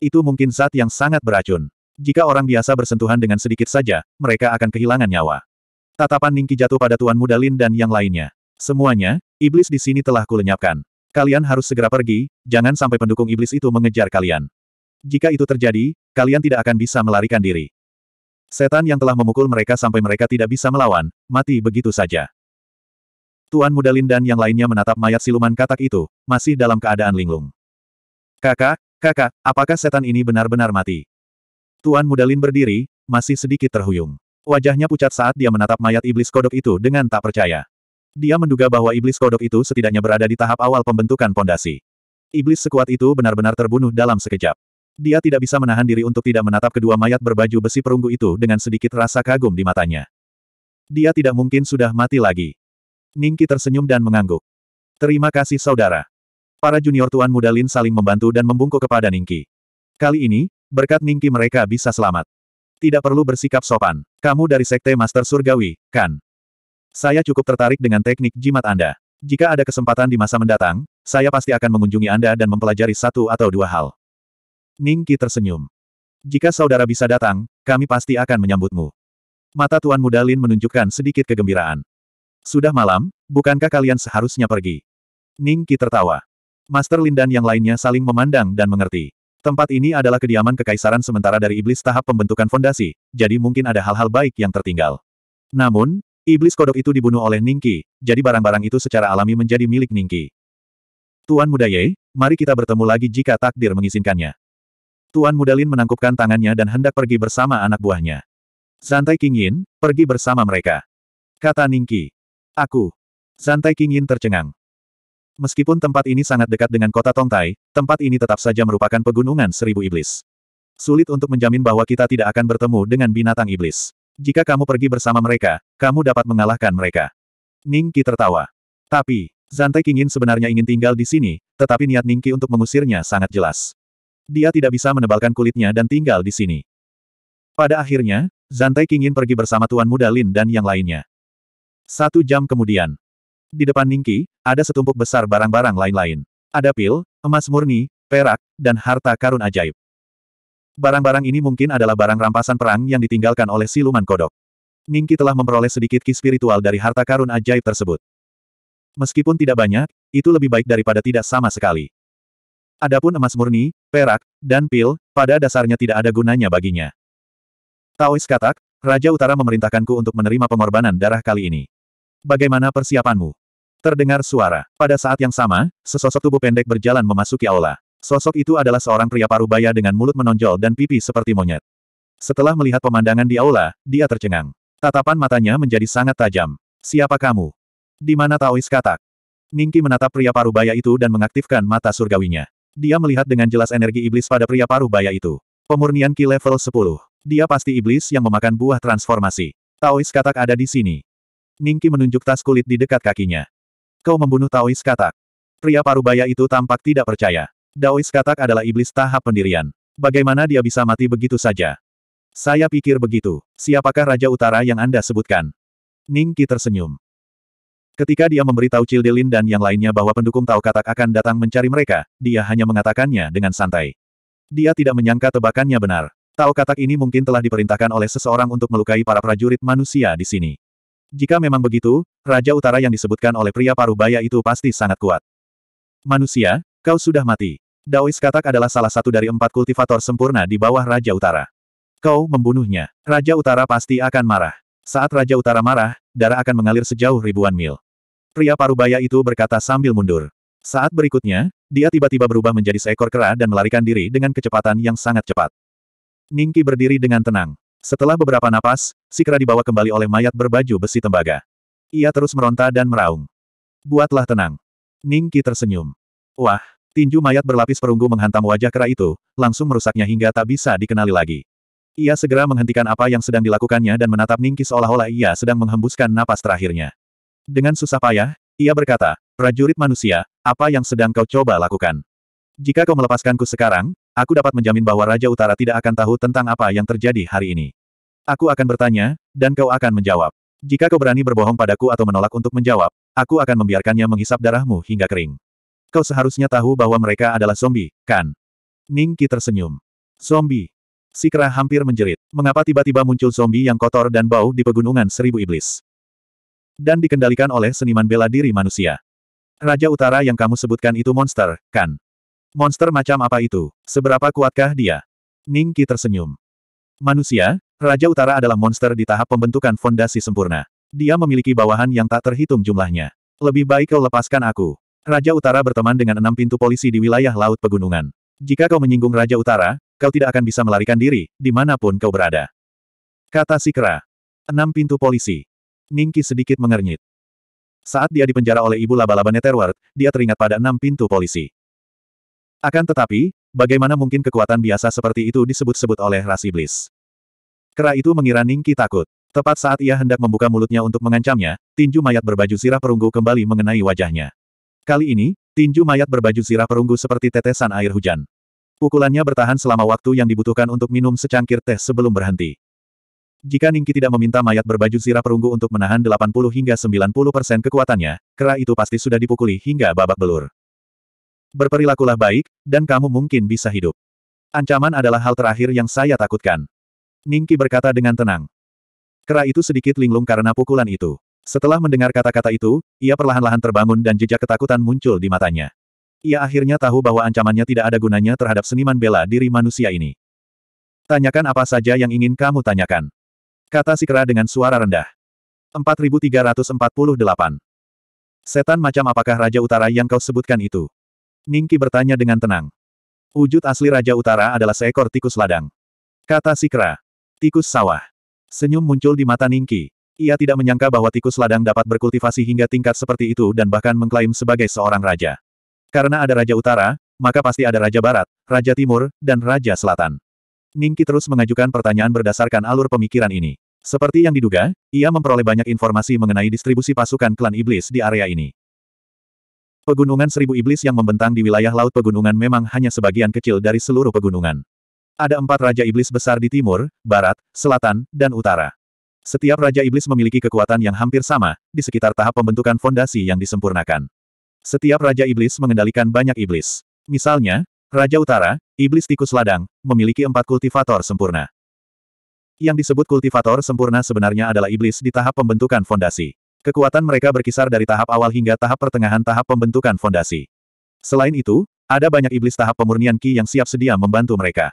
Itu mungkin saat yang sangat beracun. Jika orang biasa bersentuhan dengan sedikit saja, mereka akan kehilangan nyawa. Tatapan Ningki jatuh pada Tuan Muda Lin dan yang lainnya. Semuanya, iblis di sini telah kulenyapkan. Kalian harus segera pergi, jangan sampai pendukung iblis itu mengejar kalian. Jika itu terjadi, kalian tidak akan bisa melarikan diri. Setan yang telah memukul mereka sampai mereka tidak bisa melawan, mati begitu saja. Tuan Muda Lin dan yang lainnya menatap mayat siluman katak itu, masih dalam keadaan linglung. Kakak, kakak, apakah setan ini benar-benar mati? Tuan Muda Lin berdiri, masih sedikit terhuyung. Wajahnya pucat saat dia menatap mayat iblis kodok itu dengan tak percaya. Dia menduga bahwa iblis kodok itu setidaknya berada di tahap awal pembentukan pondasi. Iblis sekuat itu benar-benar terbunuh dalam sekejap. Dia tidak bisa menahan diri untuk tidak menatap kedua mayat berbaju besi perunggu itu dengan sedikit rasa kagum di matanya. Dia tidak mungkin sudah mati lagi. Ningki tersenyum dan mengangguk. Terima kasih saudara. Para junior tuan muda Lin saling membantu dan membungkuk kepada Ningki. Kali ini, berkat Ningki mereka bisa selamat. Tidak perlu bersikap sopan. Kamu dari Sekte Master Surgawi, kan? Saya cukup tertarik dengan teknik jimat Anda. Jika ada kesempatan di masa mendatang, saya pasti akan mengunjungi Anda dan mempelajari satu atau dua hal. Ning Qi tersenyum. Jika saudara bisa datang, kami pasti akan menyambutmu. Mata Tuan Muda Lin menunjukkan sedikit kegembiraan. Sudah malam, bukankah kalian seharusnya pergi? Ning Qi tertawa. Master Lin dan yang lainnya saling memandang dan mengerti. Tempat ini adalah kediaman kekaisaran sementara dari iblis tahap pembentukan fondasi, jadi mungkin ada hal-hal baik yang tertinggal. Namun, iblis kodok itu dibunuh oleh Ningki, jadi barang-barang itu secara alami menjadi milik Ningki. Tuan Muda Ye, mari kita bertemu lagi jika takdir mengizinkannya. Tuan Muda Lin menangkupkan tangannya dan hendak pergi bersama anak buahnya. Santai King Yin, pergi bersama mereka. Kata Ningki. Aku. Santai King Yin tercengang. Meskipun tempat ini sangat dekat dengan kota Tongtai, tempat ini tetap saja merupakan pegunungan seribu iblis. Sulit untuk menjamin bahwa kita tidak akan bertemu dengan binatang iblis. Jika kamu pergi bersama mereka, kamu dapat mengalahkan mereka. Ningki tertawa. Tapi, Zantai Kingin sebenarnya ingin tinggal di sini, tetapi niat Ningki untuk mengusirnya sangat jelas. Dia tidak bisa menebalkan kulitnya dan tinggal di sini. Pada akhirnya, Zantai Kingin pergi bersama Tuan Muda Lin dan yang lainnya. Satu jam kemudian, di depan Ningki, ada setumpuk besar barang-barang lain-lain. Ada pil, emas murni, perak, dan harta karun ajaib. Barang-barang ini mungkin adalah barang rampasan perang yang ditinggalkan oleh siluman kodok. Ningki telah memperoleh sedikit ki spiritual dari harta karun ajaib tersebut. Meskipun tidak banyak, itu lebih baik daripada tidak sama sekali. Adapun emas murni, perak, dan pil, pada dasarnya tidak ada gunanya baginya. Taois katak, Raja Utara memerintahkanku untuk menerima pengorbanan darah kali ini. Bagaimana persiapanmu? Terdengar suara. Pada saat yang sama, sesosok tubuh pendek berjalan memasuki aula. Sosok itu adalah seorang pria parubaya dengan mulut menonjol dan pipi seperti monyet. Setelah melihat pemandangan di aula, dia tercengang. Tatapan matanya menjadi sangat tajam. Siapa kamu? Di mana Taois katak? Ningki menatap pria parubaya itu dan mengaktifkan mata surgawinya. Dia melihat dengan jelas energi iblis pada pria parubaya itu. Pemurnian Ki level 10. Dia pasti iblis yang memakan buah transformasi. Taois katak ada di sini. Ningki menunjuk tas kulit di dekat kakinya. Kau membunuh Taois Katak. Pria parubaya itu tampak tidak percaya. Taois Katak adalah iblis tahap pendirian. Bagaimana dia bisa mati begitu saja? Saya pikir begitu. Siapakah Raja Utara yang Anda sebutkan? Ning tersenyum. Ketika dia memberitahu Cildelin dan yang lainnya bahwa pendukung Tao Katak akan datang mencari mereka, dia hanya mengatakannya dengan santai. Dia tidak menyangka tebakannya benar. Tao Katak ini mungkin telah diperintahkan oleh seseorang untuk melukai para prajurit manusia di sini. Jika memang begitu, Raja Utara yang disebutkan oleh pria paruh baya itu pasti sangat kuat. Manusia, kau sudah mati. Daois Katak adalah salah satu dari empat kultivator sempurna di bawah Raja Utara. Kau membunuhnya. Raja Utara pasti akan marah. Saat Raja Utara marah, darah akan mengalir sejauh ribuan mil. Pria parubaya itu berkata sambil mundur. Saat berikutnya, dia tiba-tiba berubah menjadi seekor kera dan melarikan diri dengan kecepatan yang sangat cepat. Ningki berdiri dengan tenang. Setelah beberapa napas, Sikra dibawa kembali oleh mayat berbaju besi tembaga. Ia terus meronta dan meraung. Buatlah tenang. Ning tersenyum. Wah, tinju mayat berlapis perunggu menghantam wajah kera itu, langsung merusaknya hingga tak bisa dikenali lagi. Ia segera menghentikan apa yang sedang dilakukannya dan menatap Ning seolah-olah ia sedang menghembuskan napas terakhirnya. Dengan susah payah, ia berkata, prajurit manusia, apa yang sedang kau coba lakukan? Jika kau melepaskanku sekarang, Aku dapat menjamin bahwa Raja Utara tidak akan tahu tentang apa yang terjadi hari ini. Aku akan bertanya, dan kau akan menjawab. Jika kau berani berbohong padaku atau menolak untuk menjawab, aku akan membiarkannya menghisap darahmu hingga kering. Kau seharusnya tahu bahwa mereka adalah zombie, kan? Ningki tersenyum. Zombie. Sikra hampir menjerit. Mengapa tiba-tiba muncul zombie yang kotor dan bau di pegunungan seribu iblis? Dan dikendalikan oleh seniman bela diri manusia. Raja utara yang kamu sebutkan itu monster, kan? Monster macam apa itu? Seberapa kuatkah dia? Ning Qi tersenyum. Manusia, Raja Utara adalah monster di tahap pembentukan fondasi sempurna. Dia memiliki bawahan yang tak terhitung jumlahnya. Lebih baik kau lepaskan aku. Raja Utara berteman dengan enam pintu polisi di wilayah Laut Pegunungan. Jika kau menyinggung Raja Utara, kau tidak akan bisa melarikan diri, dimanapun kau berada. Kata Sikra. Enam pintu polisi. Ningki sedikit mengernyit. Saat dia dipenjara oleh ibu laba-laba Netherworld, dia teringat pada enam pintu polisi. Akan tetapi, bagaimana mungkin kekuatan biasa seperti itu disebut-sebut oleh ras iblis? Kera itu mengira Ningki takut. Tepat saat ia hendak membuka mulutnya untuk mengancamnya, tinju mayat berbaju sirah perunggu kembali mengenai wajahnya. Kali ini, tinju mayat berbaju sirah perunggu seperti tetesan air hujan. Pukulannya bertahan selama waktu yang dibutuhkan untuk minum secangkir teh sebelum berhenti. Jika Ningki tidak meminta mayat berbaju sirah perunggu untuk menahan 80 hingga 90 persen kekuatannya, kera itu pasti sudah dipukuli hingga babak belur. Berperilakulah baik, dan kamu mungkin bisa hidup. Ancaman adalah hal terakhir yang saya takutkan. Ningki berkata dengan tenang. Kera itu sedikit linglung karena pukulan itu. Setelah mendengar kata-kata itu, ia perlahan-lahan terbangun dan jejak ketakutan muncul di matanya. Ia akhirnya tahu bahwa ancamannya tidak ada gunanya terhadap seniman bela diri manusia ini. Tanyakan apa saja yang ingin kamu tanyakan. Kata si kera dengan suara rendah. 4348. Setan macam apakah Raja Utara yang kau sebutkan itu? Ningki bertanya dengan tenang. Wujud asli Raja Utara adalah seekor tikus ladang. Kata Sikra. Tikus sawah. Senyum muncul di mata Ningki. Ia tidak menyangka bahwa tikus ladang dapat berkultivasi hingga tingkat seperti itu dan bahkan mengklaim sebagai seorang raja. Karena ada Raja Utara, maka pasti ada Raja Barat, Raja Timur, dan Raja Selatan. Ningki terus mengajukan pertanyaan berdasarkan alur pemikiran ini. Seperti yang diduga, ia memperoleh banyak informasi mengenai distribusi pasukan klan iblis di area ini. Pegunungan Seribu Iblis yang membentang di wilayah Laut Pegunungan memang hanya sebagian kecil dari seluruh pegunungan. Ada empat Raja Iblis besar di timur, barat, selatan, dan utara. Setiap Raja Iblis memiliki kekuatan yang hampir sama, di sekitar tahap pembentukan fondasi yang disempurnakan. Setiap Raja Iblis mengendalikan banyak iblis. Misalnya, Raja Utara, Iblis Tikus Ladang, memiliki empat kultivator sempurna. Yang disebut kultivator sempurna sebenarnya adalah iblis di tahap pembentukan fondasi. Kekuatan mereka berkisar dari tahap awal hingga tahap pertengahan tahap pembentukan fondasi. Selain itu, ada banyak iblis tahap pemurnian Qi yang siap sedia membantu mereka.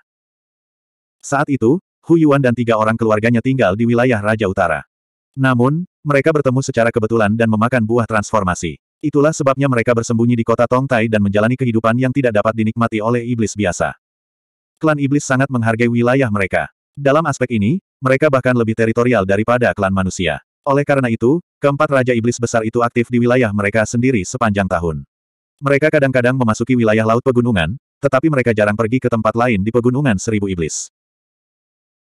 Saat itu, Hu Yuan dan tiga orang keluarganya tinggal di wilayah Raja Utara. Namun, mereka bertemu secara kebetulan dan memakan buah transformasi. Itulah sebabnya mereka bersembunyi di kota Tongtai dan menjalani kehidupan yang tidak dapat dinikmati oleh iblis biasa. Klan iblis sangat menghargai wilayah mereka. Dalam aspek ini, mereka bahkan lebih teritorial daripada klan manusia. Oleh karena itu, keempat Raja Iblis Besar itu aktif di wilayah mereka sendiri sepanjang tahun. Mereka kadang-kadang memasuki wilayah Laut Pegunungan, tetapi mereka jarang pergi ke tempat lain di Pegunungan Seribu Iblis.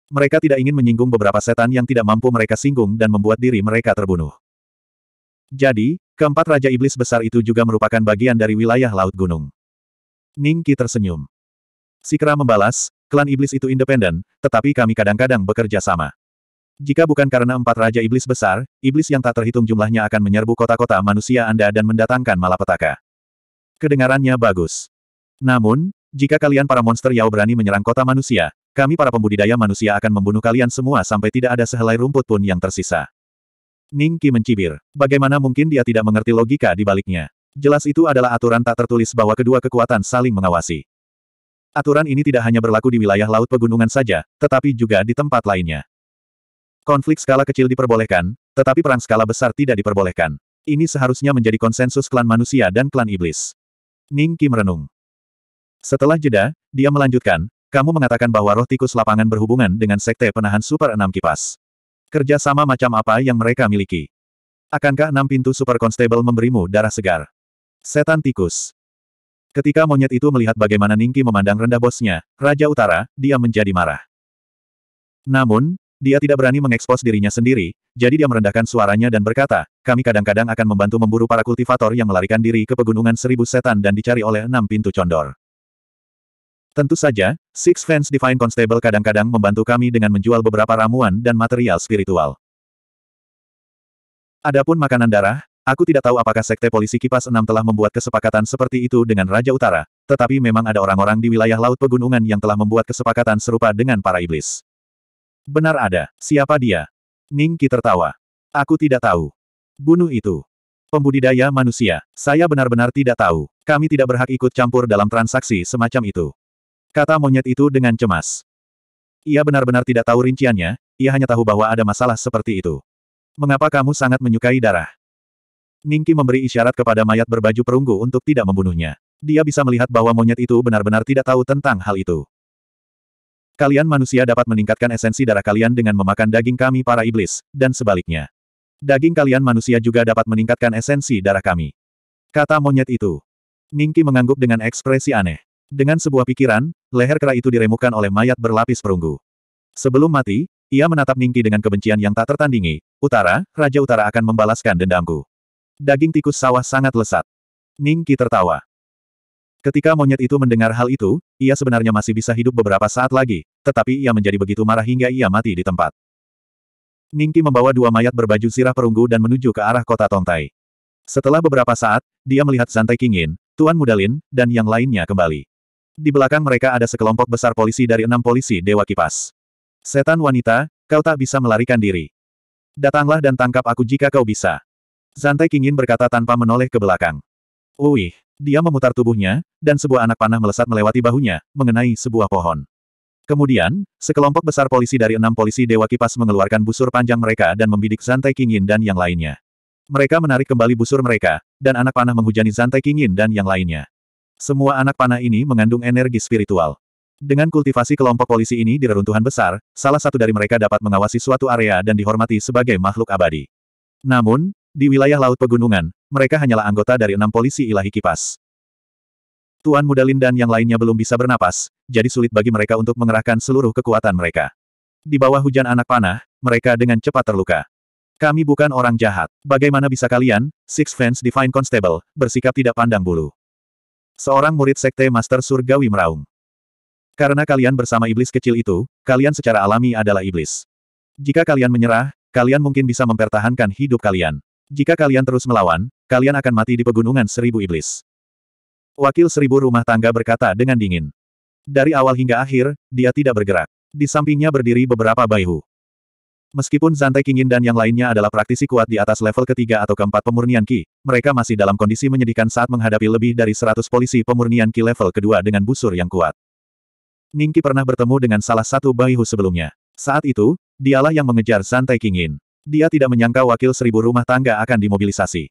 Mereka tidak ingin menyinggung beberapa setan yang tidak mampu mereka singgung dan membuat diri mereka terbunuh. Jadi, keempat Raja Iblis Besar itu juga merupakan bagian dari wilayah Laut Gunung. Ning tersenyum. Sikra membalas, klan iblis itu independen, tetapi kami kadang-kadang bekerja sama. Jika bukan karena empat raja iblis besar, iblis yang tak terhitung jumlahnya akan menyerbu kota-kota manusia Anda dan mendatangkan malapetaka. Kedengarannya bagus. Namun, jika kalian para monster Yao berani menyerang kota manusia, kami para pembudidaya manusia akan membunuh kalian semua sampai tidak ada sehelai rumput pun yang tersisa. Ning Qi mencibir. Bagaimana mungkin dia tidak mengerti logika di baliknya? Jelas itu adalah aturan tak tertulis bahwa kedua kekuatan saling mengawasi. Aturan ini tidak hanya berlaku di wilayah Laut Pegunungan saja, tetapi juga di tempat lainnya. Konflik skala kecil diperbolehkan, tetapi perang skala besar tidak diperbolehkan. Ini seharusnya menjadi konsensus klan manusia dan klan iblis. Ning Kim merenung. Setelah jeda, dia melanjutkan, kamu mengatakan bahwa roh tikus lapangan berhubungan dengan sekte penahan Super enam Kipas. Kerja sama macam apa yang mereka miliki? Akankah enam pintu Super Constable memberimu darah segar? Setan tikus. Ketika monyet itu melihat bagaimana Ningki memandang rendah bosnya, Raja Utara, dia menjadi marah. Namun, dia tidak berani mengekspos dirinya sendiri, jadi dia merendahkan suaranya dan berkata, kami kadang-kadang akan membantu memburu para kultivator yang melarikan diri ke pegunungan seribu setan dan dicari oleh enam pintu condor. Tentu saja, Six Fans Divine Constable kadang-kadang membantu kami dengan menjual beberapa ramuan dan material spiritual. Adapun makanan darah, aku tidak tahu apakah Sekte Polisi Kipas Enam telah membuat kesepakatan seperti itu dengan Raja Utara, tetapi memang ada orang-orang di wilayah Laut Pegunungan yang telah membuat kesepakatan serupa dengan para iblis. Benar ada. Siapa dia? Ningki tertawa. Aku tidak tahu. Bunuh itu. Pembudidaya manusia. Saya benar-benar tidak tahu. Kami tidak berhak ikut campur dalam transaksi semacam itu. Kata monyet itu dengan cemas. Ia benar-benar tidak tahu rinciannya, ia hanya tahu bahwa ada masalah seperti itu. Mengapa kamu sangat menyukai darah? Ningki memberi isyarat kepada mayat berbaju perunggu untuk tidak membunuhnya. Dia bisa melihat bahwa monyet itu benar-benar tidak tahu tentang hal itu. Kalian manusia dapat meningkatkan esensi darah kalian dengan memakan daging kami para iblis, dan sebaliknya. Daging kalian manusia juga dapat meningkatkan esensi darah kami. Kata monyet itu. Ningki mengangguk dengan ekspresi aneh. Dengan sebuah pikiran, leher kera itu diremukan oleh mayat berlapis perunggu. Sebelum mati, ia menatap Ningki dengan kebencian yang tak tertandingi. Utara, Raja Utara akan membalaskan dendamku. Daging tikus sawah sangat lesat. Ningki tertawa. Ketika monyet itu mendengar hal itu, ia sebenarnya masih bisa hidup beberapa saat lagi, tetapi ia menjadi begitu marah hingga ia mati di tempat. Ningki membawa dua mayat berbaju sirah perunggu dan menuju ke arah kota Tongtai. Setelah beberapa saat, dia melihat Zantai Kingin, Tuan Mudalin, dan yang lainnya kembali. Di belakang mereka ada sekelompok besar polisi dari enam polisi Dewa Kipas. Setan wanita, kau tak bisa melarikan diri. Datanglah dan tangkap aku jika kau bisa. Zantai Kingin berkata tanpa menoleh ke belakang. Uih. Dia memutar tubuhnya, dan sebuah anak panah melesat melewati bahunya, mengenai sebuah pohon. Kemudian, sekelompok besar polisi dari enam polisi Dewa Kipas mengeluarkan busur panjang mereka dan membidik Zantai Kingin dan yang lainnya. Mereka menarik kembali busur mereka, dan anak panah menghujani Zantai Kingin dan yang lainnya. Semua anak panah ini mengandung energi spiritual. Dengan kultivasi kelompok polisi ini di reruntuhan besar, salah satu dari mereka dapat mengawasi suatu area dan dihormati sebagai makhluk abadi. Namun, di wilayah Laut Pegunungan, mereka hanyalah anggota dari enam polisi ilahi kipas. Tuan Muda Lin dan yang lainnya belum bisa bernapas, jadi sulit bagi mereka untuk mengerahkan seluruh kekuatan mereka. Di bawah hujan anak panah, mereka dengan cepat terluka. Kami bukan orang jahat. Bagaimana bisa kalian, Six Fans Divine Constable, bersikap tidak pandang bulu? Seorang murid Sekte Master Surgawi meraung. Karena kalian bersama iblis kecil itu, kalian secara alami adalah iblis. Jika kalian menyerah, kalian mungkin bisa mempertahankan hidup kalian. Jika kalian terus melawan, kalian akan mati di pegunungan seribu iblis. Wakil seribu rumah tangga berkata dengan dingin. Dari awal hingga akhir, dia tidak bergerak. Di sampingnya berdiri beberapa baihu. Meskipun Zantai Kingin dan yang lainnya adalah praktisi kuat di atas level ketiga atau keempat pemurnian Ki, mereka masih dalam kondisi menyedihkan saat menghadapi lebih dari 100 polisi pemurnian Ki level kedua dengan busur yang kuat. Ningki pernah bertemu dengan salah satu baihu sebelumnya. Saat itu, dialah yang mengejar Zantai Kingin. Dia tidak menyangka wakil seribu rumah tangga akan dimobilisasi.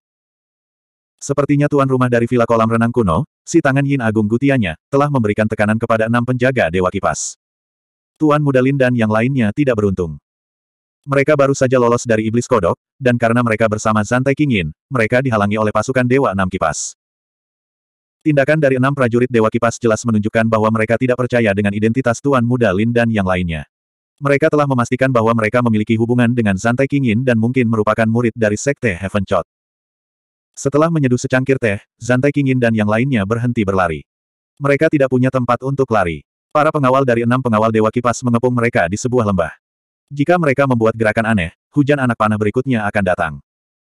Sepertinya tuan rumah dari Villa Kolam Renang Kuno, si tangan Yin Agung Gutianya, telah memberikan tekanan kepada enam penjaga Dewa Kipas. Tuan Muda Lin dan yang lainnya tidak beruntung. Mereka baru saja lolos dari Iblis Kodok, dan karena mereka bersama Zantai Kingin, mereka dihalangi oleh pasukan Dewa Enam Kipas. Tindakan dari enam prajurit Dewa Kipas jelas menunjukkan bahwa mereka tidak percaya dengan identitas Tuan Muda Lin dan yang lainnya. Mereka telah memastikan bahwa mereka memiliki hubungan dengan Santai Kingin dan mungkin merupakan murid dari Sekte Heaven Chot. Setelah menyeduh secangkir teh, Santai Kingin dan yang lainnya berhenti berlari. Mereka tidak punya tempat untuk lari. Para pengawal dari enam pengawal Dewa Kipas mengepung mereka di sebuah lembah. Jika mereka membuat gerakan aneh, hujan anak panah berikutnya akan datang.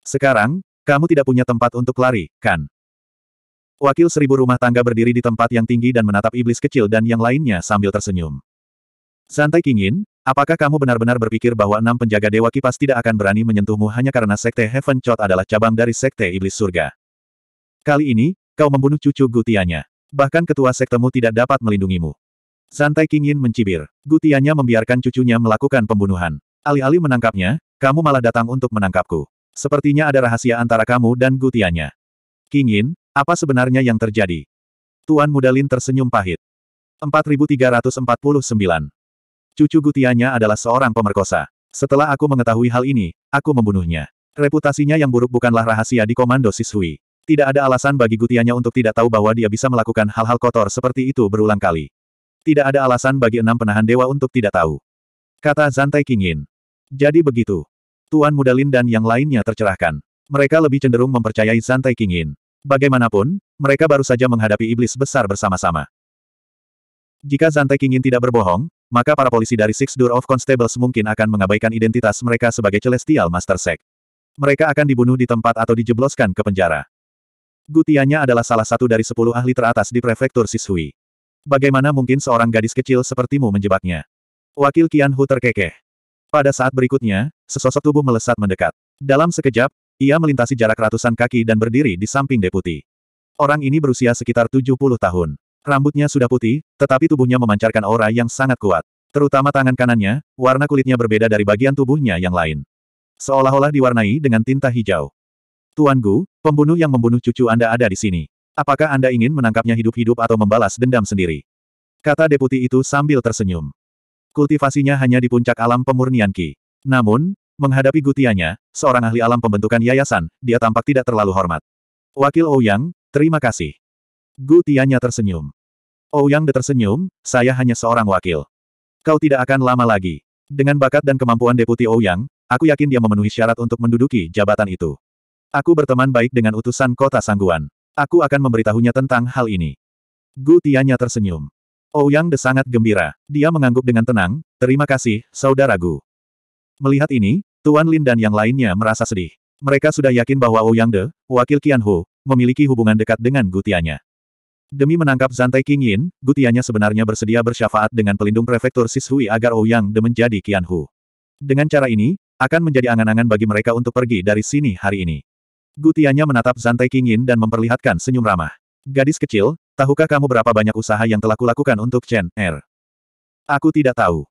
Sekarang, kamu tidak punya tempat untuk lari, kan? Wakil seribu rumah tangga berdiri di tempat yang tinggi dan menatap iblis kecil dan yang lainnya sambil tersenyum. Santai Kingin, Apakah kamu benar-benar berpikir bahwa enam penjaga Dewa Kipas tidak akan berani menyentuhmu hanya karena Sekte Heaven Chot adalah cabang dari Sekte Iblis Surga? Kali ini, kau membunuh cucu Gutianya. Bahkan ketua sektemu tidak dapat melindungimu. Santai King Yin mencibir. Gutianya membiarkan cucunya melakukan pembunuhan. Alih-alih menangkapnya, kamu malah datang untuk menangkapku. Sepertinya ada rahasia antara kamu dan Gutianya. King Yin, apa sebenarnya yang terjadi? Tuan Mudalin tersenyum pahit. 4349 Cucu Gutianya adalah seorang pemerkosa. Setelah aku mengetahui hal ini, aku membunuhnya. Reputasinya yang buruk bukanlah rahasia di komando Sisui. Tidak ada alasan bagi Gutianya untuk tidak tahu bahwa dia bisa melakukan hal-hal kotor seperti itu berulang kali. Tidak ada alasan bagi enam penahan dewa untuk tidak tahu. Kata Zantai Kingin. Jadi begitu. Tuan Muda Lin dan yang lainnya tercerahkan. Mereka lebih cenderung mempercayai Zantai Kingin. Bagaimanapun, mereka baru saja menghadapi iblis besar bersama-sama. Jika Zantai Kingin tidak berbohong, maka para polisi dari Six Door of Constables mungkin akan mengabaikan identitas mereka sebagai Celestial Master Sect. Mereka akan dibunuh di tempat atau dijebloskan ke penjara. Gutianya adalah salah satu dari sepuluh ahli teratas di prefektur Sishui. Bagaimana mungkin seorang gadis kecil sepertimu menjebaknya? Wakil Qian Hu terkekeh. Pada saat berikutnya, sesosok tubuh melesat mendekat. Dalam sekejap, ia melintasi jarak ratusan kaki dan berdiri di samping deputi. Orang ini berusia sekitar 70 tahun. Rambutnya sudah putih, tetapi tubuhnya memancarkan aura yang sangat kuat. Terutama tangan kanannya, warna kulitnya berbeda dari bagian tubuhnya yang lain. Seolah-olah diwarnai dengan tinta hijau. Tuan Gu, pembunuh yang membunuh cucu Anda ada di sini. Apakah Anda ingin menangkapnya hidup-hidup atau membalas dendam sendiri? Kata deputi itu sambil tersenyum. Kultivasinya hanya di puncak alam pemurnian Ki. Namun, menghadapi gutianya, seorang ahli alam pembentukan yayasan, dia tampak tidak terlalu hormat. Wakil Ouyang, terima kasih. Gu Tianya tersenyum. Ouyang oh, De tersenyum, saya hanya seorang wakil. Kau tidak akan lama lagi. Dengan bakat dan kemampuan Deputi Ouyang, oh aku yakin dia memenuhi syarat untuk menduduki jabatan itu. Aku berteman baik dengan utusan kota Sangguan. Aku akan memberitahunya tentang hal ini. Gu Tianya tersenyum. Ouyang oh De sangat gembira. Dia mengangguk dengan tenang, terima kasih, saudara Gu. Melihat ini, Tuan Lin dan yang lainnya merasa sedih. Mereka sudah yakin bahwa Ouyang De, wakil Qianhu, memiliki hubungan dekat dengan Gu Tianya. Demi menangkap Zantai King Yin, Gutianya sebenarnya bersedia bersyafaat dengan pelindung prefektur Sishui agar Ouyang oh De menjadi Qian Hu. Dengan cara ini, akan menjadi angan-angan bagi mereka untuk pergi dari sini hari ini. Gutianya menatap Zantai King Yin dan memperlihatkan senyum ramah. Gadis kecil, tahukah kamu berapa banyak usaha yang telah kulakukan untuk Chen Er? Aku tidak tahu.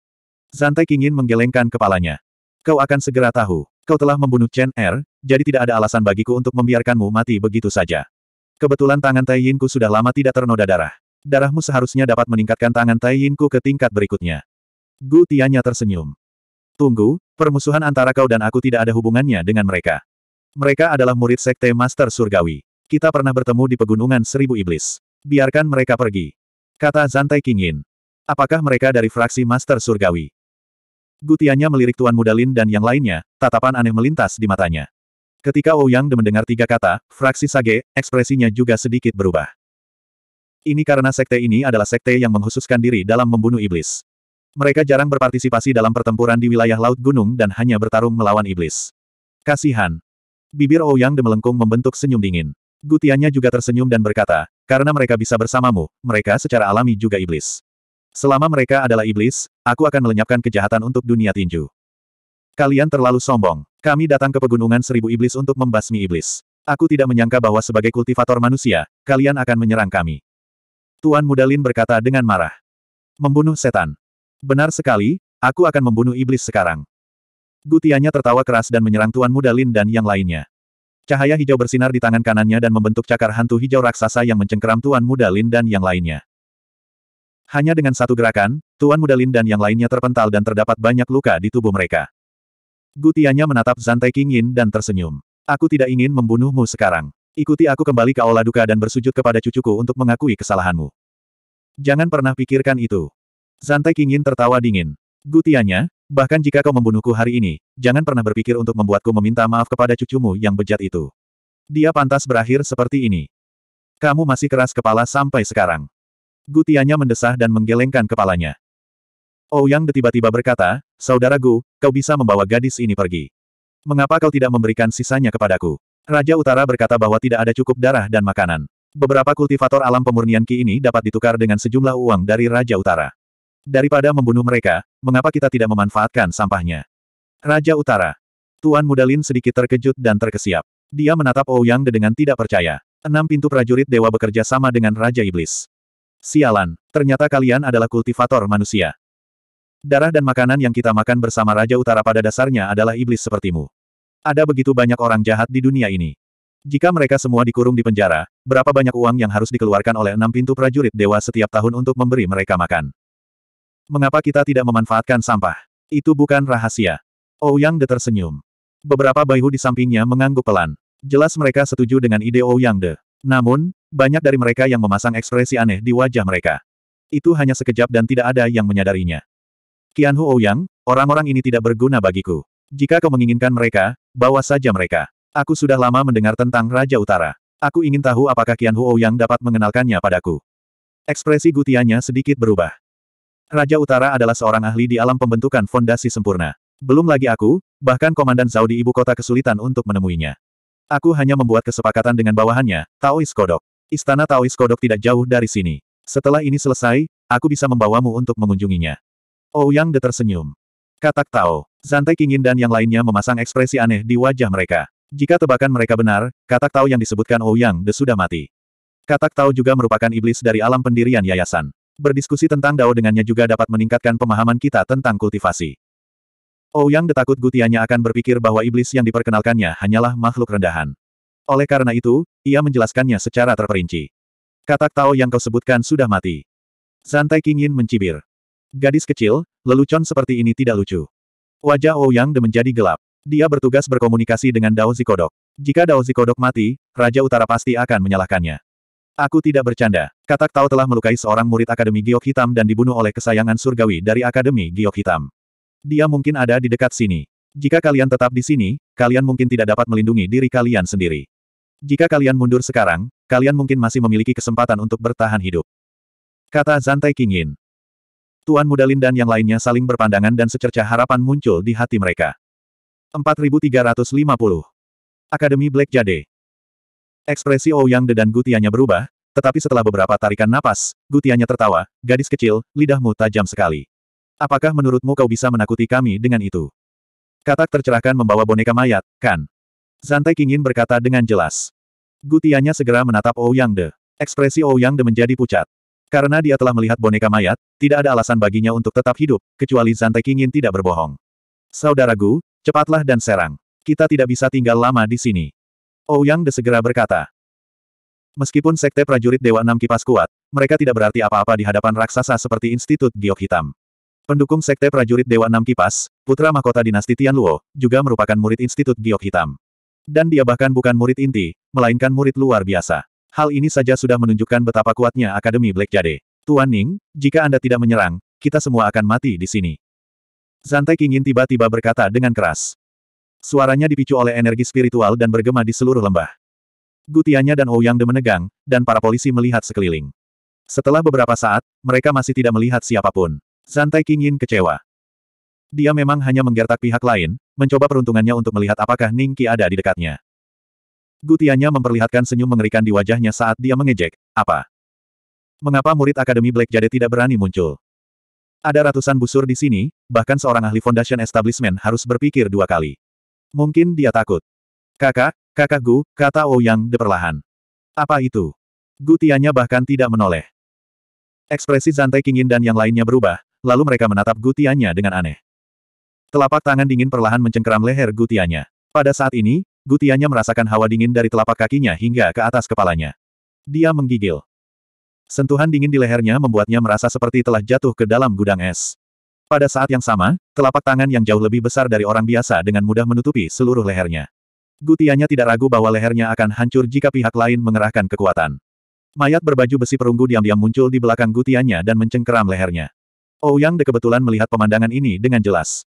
Zantai King Yin menggelengkan kepalanya. Kau akan segera tahu. Kau telah membunuh Chen Er, jadi tidak ada alasan bagiku untuk membiarkanmu mati begitu saja. Kebetulan tangan Tai ku sudah lama tidak ternoda darah. Darahmu seharusnya dapat meningkatkan tangan Tai ku ke tingkat berikutnya. Gu Tianya tersenyum. Tunggu, permusuhan antara kau dan aku tidak ada hubungannya dengan mereka. Mereka adalah murid Sekte Master Surgawi. Kita pernah bertemu di Pegunungan Seribu Iblis. Biarkan mereka pergi. Kata Zantai Kingin. Apakah mereka dari fraksi Master Surgawi? Gutianya melirik Tuan Mudalin dan yang lainnya, tatapan aneh melintas di matanya. Ketika Ouyang De mendengar tiga kata, fraksi Sage, ekspresinya juga sedikit berubah. Ini karena sekte ini adalah sekte yang menghususkan diri dalam membunuh iblis. Mereka jarang berpartisipasi dalam pertempuran di wilayah Laut Gunung dan hanya bertarung melawan iblis. Kasihan. Bibir Ouyang De melengkung membentuk senyum dingin. Gutianya juga tersenyum dan berkata, karena mereka bisa bersamamu, mereka secara alami juga iblis. Selama mereka adalah iblis, aku akan melenyapkan kejahatan untuk dunia tinju. Kalian terlalu sombong. Kami datang ke Pegunungan Seribu Iblis untuk membasmi iblis. Aku tidak menyangka bahwa sebagai kultivator manusia, kalian akan menyerang kami. Tuan Mudalin berkata dengan marah. Membunuh setan. Benar sekali, aku akan membunuh iblis sekarang. Gutiannya tertawa keras dan menyerang Tuan Mudalin dan yang lainnya. Cahaya hijau bersinar di tangan kanannya dan membentuk cakar hantu hijau raksasa yang mencengkeram Tuan Mudalin dan yang lainnya. Hanya dengan satu gerakan, Tuan Mudalin dan yang lainnya terpental dan terdapat banyak luka di tubuh mereka. Gutianya menatap Zantai Kingin dan tersenyum. Aku tidak ingin membunuhmu sekarang. Ikuti aku kembali ke Aula Duka dan bersujud kepada cucuku untuk mengakui kesalahanmu. Jangan pernah pikirkan itu. Zantai Kingin tertawa dingin. Gutianya, bahkan jika kau membunuhku hari ini, jangan pernah berpikir untuk membuatku meminta maaf kepada cucumu yang bejat itu. Dia pantas berakhir seperti ini. Kamu masih keras kepala sampai sekarang. Gutianya mendesah dan menggelengkan kepalanya. Ouyang tiba-tiba berkata, Saudaraku, kau bisa membawa gadis ini pergi. Mengapa kau tidak memberikan sisanya kepadaku? Raja Utara berkata bahwa tidak ada cukup darah dan makanan. Beberapa kultivator alam pemurnian Ki ini dapat ditukar dengan sejumlah uang dari Raja Utara. Daripada membunuh mereka, mengapa kita tidak memanfaatkan sampahnya? Raja Utara. Tuan Mudalin sedikit terkejut dan terkesiap. Dia menatap Ouyang dengan tidak percaya. Enam pintu prajurit dewa bekerja sama dengan Raja Iblis. Sialan, ternyata kalian adalah kultivator manusia. Darah dan makanan yang kita makan bersama Raja Utara pada dasarnya adalah iblis sepertimu. Ada begitu banyak orang jahat di dunia ini. Jika mereka semua dikurung di penjara, berapa banyak uang yang harus dikeluarkan oleh enam pintu prajurit dewa setiap tahun untuk memberi mereka makan? Mengapa kita tidak memanfaatkan sampah? Itu bukan rahasia. Ouyang oh, De tersenyum. Beberapa bayu di sampingnya mengangguk pelan. Jelas mereka setuju dengan ide Ouyang oh, De. Namun, banyak dari mereka yang memasang ekspresi aneh di wajah mereka. Itu hanya sekejap dan tidak ada yang menyadarinya. Qian Hu Ouyang, orang-orang ini tidak berguna bagiku. Jika kau menginginkan mereka, bawa saja mereka. Aku sudah lama mendengar tentang Raja Utara. Aku ingin tahu apakah Qian Hu Ouyang dapat mengenalkannya padaku. Ekspresi gutianya sedikit berubah. Raja Utara adalah seorang ahli di alam pembentukan fondasi sempurna. Belum lagi aku, bahkan Komandan Saudi ibu kota kesulitan untuk menemuinya. Aku hanya membuat kesepakatan dengan bawahannya, Taois Kodok. Istana Taois Kodok tidak jauh dari sini. Setelah ini selesai, aku bisa membawamu untuk mengunjunginya. Ouyang De tersenyum. Katak Tao, Zantai Kingin dan yang lainnya memasang ekspresi aneh di wajah mereka. Jika tebakan mereka benar, Katak Tao yang disebutkan Ouyang De sudah mati. Katak Tao juga merupakan iblis dari alam pendirian yayasan. Berdiskusi tentang Dao dengannya juga dapat meningkatkan pemahaman kita tentang kultivasi. Ouyang De takut gutianya akan berpikir bahwa iblis yang diperkenalkannya hanyalah makhluk rendahan. Oleh karena itu, ia menjelaskannya secara terperinci. Katak Tao yang kau sebutkan sudah mati. Zantai Kingin mencibir. Gadis kecil, lelucon seperti ini tidak lucu. Wajah Ouyang De menjadi gelap. Dia bertugas berkomunikasi dengan Dao Zikodok. Jika Dao Zikodok mati, Raja Utara pasti akan menyalahkannya. Aku tidak bercanda. Katak Tao telah melukai seorang murid Akademi Giok Hitam dan dibunuh oleh kesayangan surgawi dari Akademi Giok Hitam. Dia mungkin ada di dekat sini. Jika kalian tetap di sini, kalian mungkin tidak dapat melindungi diri kalian sendiri. Jika kalian mundur sekarang, kalian mungkin masih memiliki kesempatan untuk bertahan hidup. Kata Zantai Kingin. Tuan Muda dan yang lainnya saling berpandangan dan secerca harapan muncul di hati mereka. 4350. Akademi Black Jade. Ekspresi Ouyang De dan gutiannya berubah, tetapi setelah beberapa tarikan napas, gutiannya tertawa, gadis kecil, lidahmu tajam sekali. Apakah menurutmu kau bisa menakuti kami dengan itu? Katak tercerahkan membawa boneka mayat, kan? Zantai Kingin berkata dengan jelas. Gutiannya segera menatap Ouyang De. Ekspresi Ouyang De menjadi pucat. Karena dia telah melihat boneka mayat, tidak ada alasan baginya untuk tetap hidup, kecuali Zante Kingin tidak berbohong. Saudaraku, cepatlah dan serang. Kita tidak bisa tinggal lama di sini. Ouyang De segera berkata. Meskipun sekte prajurit Dewa Enam Kipas kuat, mereka tidak berarti apa-apa di hadapan raksasa seperti Institut Giok Hitam. Pendukung sekte prajurit Dewa Enam Kipas, putra mahkota dinasti Tianluo, juga merupakan murid Institut Giok Hitam. Dan dia bahkan bukan murid inti, melainkan murid luar biasa. Hal ini saja sudah menunjukkan betapa kuatnya Akademi Black Jade. Tuan Ning, jika Anda tidak menyerang, kita semua akan mati di sini. Zantai Kingin tiba-tiba berkata dengan keras. Suaranya dipicu oleh energi spiritual dan bergema di seluruh lembah. Gutianya dan Ouyang De menegang, dan para polisi melihat sekeliling. Setelah beberapa saat, mereka masih tidak melihat siapapun. Zantai Yin kecewa. Dia memang hanya menggertak pihak lain, mencoba peruntungannya untuk melihat apakah Ning Qi ada di dekatnya. Gutianya memperlihatkan senyum mengerikan di wajahnya saat dia mengejek, apa? Mengapa murid Akademi Black Jade tidak berani muncul? Ada ratusan busur di sini, bahkan seorang ahli Foundation Establishment harus berpikir dua kali. Mungkin dia takut. Kakak, kakak Gu, kata Ouyang oh de perlahan. Apa itu? Gutiannya bahkan tidak menoleh. Ekspresi Zantai Kingin dan yang lainnya berubah, lalu mereka menatap Gutiannya dengan aneh. Telapak tangan dingin perlahan mencengkeram leher Gutiannya. Pada saat ini, Gutianya merasakan hawa dingin dari telapak kakinya hingga ke atas kepalanya. Dia menggigil. Sentuhan dingin di lehernya membuatnya merasa seperti telah jatuh ke dalam gudang es. Pada saat yang sama, telapak tangan yang jauh lebih besar dari orang biasa dengan mudah menutupi seluruh lehernya. Gutianya tidak ragu bahwa lehernya akan hancur jika pihak lain mengerahkan kekuatan. Mayat berbaju besi perunggu diam-diam muncul di belakang gutianya dan mencengkeram lehernya. Ouyang De kebetulan melihat pemandangan ini dengan jelas.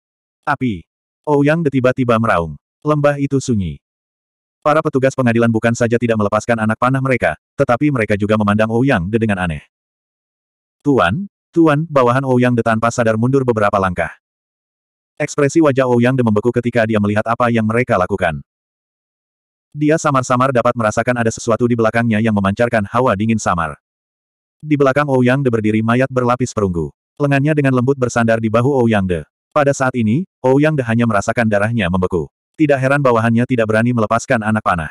Api. Ouyang De tiba-tiba meraung. Lembah itu sunyi. Para petugas pengadilan bukan saja tidak melepaskan anak panah mereka, tetapi mereka juga memandang Ouyang oh De dengan aneh. Tuan, Tuan, bawahan Ouyang oh De tanpa sadar mundur beberapa langkah. Ekspresi wajah Ouyang oh De membeku ketika dia melihat apa yang mereka lakukan. Dia samar-samar dapat merasakan ada sesuatu di belakangnya yang memancarkan hawa dingin samar. Di belakang Ouyang De berdiri mayat berlapis perunggu. Lengannya dengan lembut bersandar di bahu Ouyang De. Pada saat ini, Ouyang De hanya merasakan darahnya membeku. Tidak heran bawahannya tidak berani melepaskan anak panah.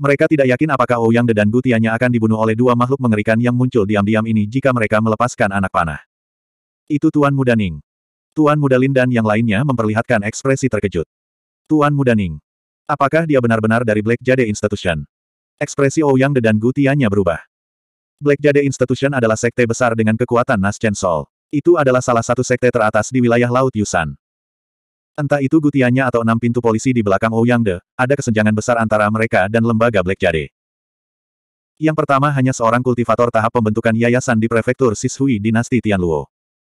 Mereka tidak yakin apakah Ouyang oh dan Gutianya akan dibunuh oleh dua makhluk mengerikan yang muncul diam-diam ini jika mereka melepaskan anak panah. Itu Tuan Muda Ning. Tuan Muda Lin dan yang lainnya memperlihatkan ekspresi terkejut. Tuan Muda Ning. Apakah dia benar-benar dari Black Jade Institution? Ekspresi Ouyang oh dan Gutianya berubah. Black Jade Institution adalah sekte besar dengan kekuatan Nascent Sol. Itu adalah salah satu sekte teratas di wilayah Laut Yusan. Entah itu gutiannya atau enam pintu polisi di belakang Ouyang oh De, ada kesenjangan besar antara mereka dan lembaga Black Jade. Yang pertama hanya seorang kultivator tahap pembentukan yayasan di prefektur Sishui dinasti Tianluo.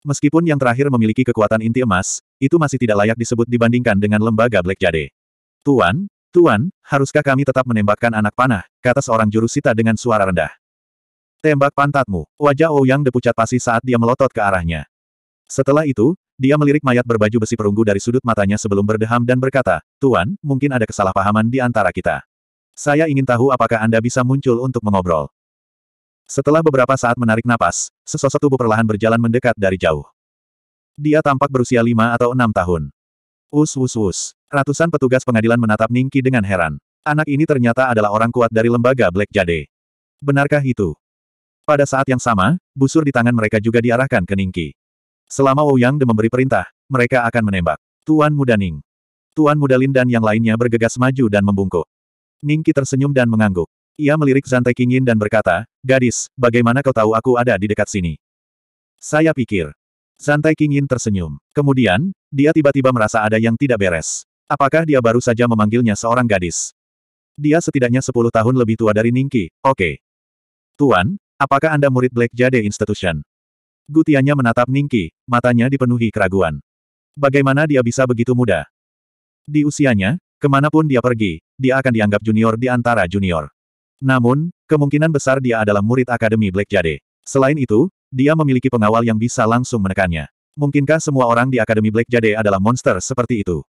Meskipun yang terakhir memiliki kekuatan inti emas, itu masih tidak layak disebut dibandingkan dengan lembaga Black Jade. Tuan, Tuan, haruskah kami tetap menembakkan anak panah, kata seorang jurusita dengan suara rendah. Tembak pantatmu, wajah Ouyang oh De pucat pasi saat dia melotot ke arahnya. Setelah itu, dia melirik mayat berbaju besi perunggu dari sudut matanya sebelum berdeham dan berkata, Tuan, mungkin ada kesalahpahaman di antara kita. Saya ingin tahu apakah Anda bisa muncul untuk mengobrol. Setelah beberapa saat menarik napas, sesosok tubuh perlahan berjalan mendekat dari jauh. Dia tampak berusia lima atau enam tahun. Us us us. Ratusan petugas pengadilan menatap Ningki dengan heran. Anak ini ternyata adalah orang kuat dari lembaga Black Jade. Benarkah itu? Pada saat yang sama, busur di tangan mereka juga diarahkan ke Ningki. Selama Wu Yang De memberi perintah, mereka akan menembak. Tuan Muda Ning. Tuan Muda Lin dan yang lainnya bergegas maju dan membungkuk. Ning Qi tersenyum dan mengangguk. Ia melirik Zante Qingyin dan berkata, Gadis, bagaimana kau tahu aku ada di dekat sini? Saya pikir. Zante Qingyin tersenyum. Kemudian, dia tiba-tiba merasa ada yang tidak beres. Apakah dia baru saja memanggilnya seorang gadis? Dia setidaknya sepuluh tahun lebih tua dari Ningki, oke. Okay. Tuan, apakah Anda murid Black Jade Institution? Gutiannya menatap Ningki, matanya dipenuhi keraguan. Bagaimana dia bisa begitu muda? Di usianya, kemanapun dia pergi, dia akan dianggap junior di antara junior. Namun, kemungkinan besar dia adalah murid Akademi Black Jade. Selain itu, dia memiliki pengawal yang bisa langsung menekannya. Mungkinkah semua orang di Akademi Black Jade adalah monster seperti itu?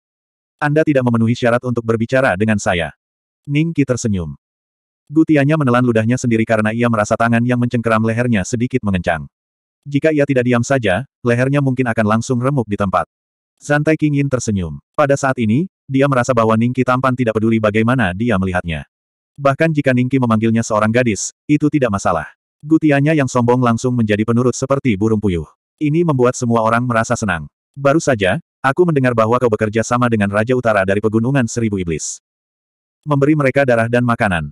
Anda tidak memenuhi syarat untuk berbicara dengan saya. Ningki tersenyum. Gutiannya menelan ludahnya sendiri karena ia merasa tangan yang mencengkeram lehernya sedikit mengencang. Jika ia tidak diam saja, lehernya mungkin akan langsung remuk di tempat. Santai King Yin tersenyum. Pada saat ini, dia merasa bahwa Ningki tampan tidak peduli bagaimana dia melihatnya. Bahkan jika Ningki memanggilnya seorang gadis, itu tidak masalah. Gutianya yang sombong langsung menjadi penurut seperti burung puyuh. Ini membuat semua orang merasa senang. Baru saja, aku mendengar bahwa kau bekerja sama dengan Raja Utara dari Pegunungan Seribu Iblis. Memberi mereka darah dan makanan.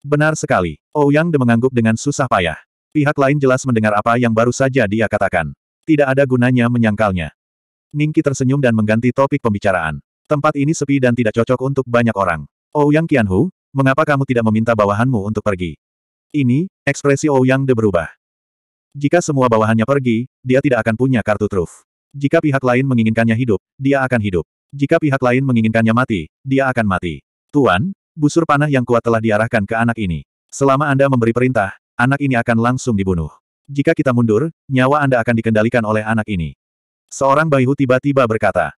Benar sekali. Ouyang De mengangguk dengan susah payah. Pihak lain jelas mendengar apa yang baru saja dia katakan. Tidak ada gunanya menyangkalnya. Ningki tersenyum dan mengganti topik pembicaraan. Tempat ini sepi dan tidak cocok untuk banyak orang. Ouyang oh Qianhu, mengapa kamu tidak meminta bawahanmu untuk pergi? Ini, ekspresi Ouyang oh De berubah. Jika semua bawahannya pergi, dia tidak akan punya kartu truf. Jika pihak lain menginginkannya hidup, dia akan hidup. Jika pihak lain menginginkannya mati, dia akan mati. Tuan, busur panah yang kuat telah diarahkan ke anak ini. Selama Anda memberi perintah, anak ini akan langsung dibunuh. Jika kita mundur, nyawa Anda akan dikendalikan oleh anak ini. Seorang Baihu tiba-tiba berkata.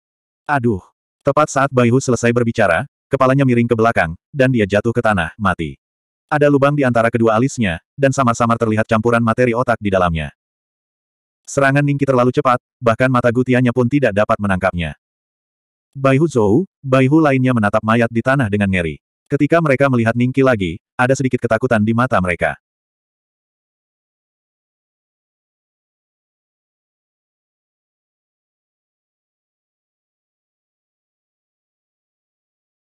Aduh. Tepat saat Baihu selesai berbicara, kepalanya miring ke belakang, dan dia jatuh ke tanah, mati. Ada lubang di antara kedua alisnya, dan samar-samar terlihat campuran materi otak di dalamnya. Serangan Ningki terlalu cepat, bahkan mata gutianya pun tidak dapat menangkapnya. Baihu Zhou, Baihu lainnya menatap mayat di tanah dengan ngeri. Ketika mereka melihat Ningki lagi, ada sedikit ketakutan di mata mereka.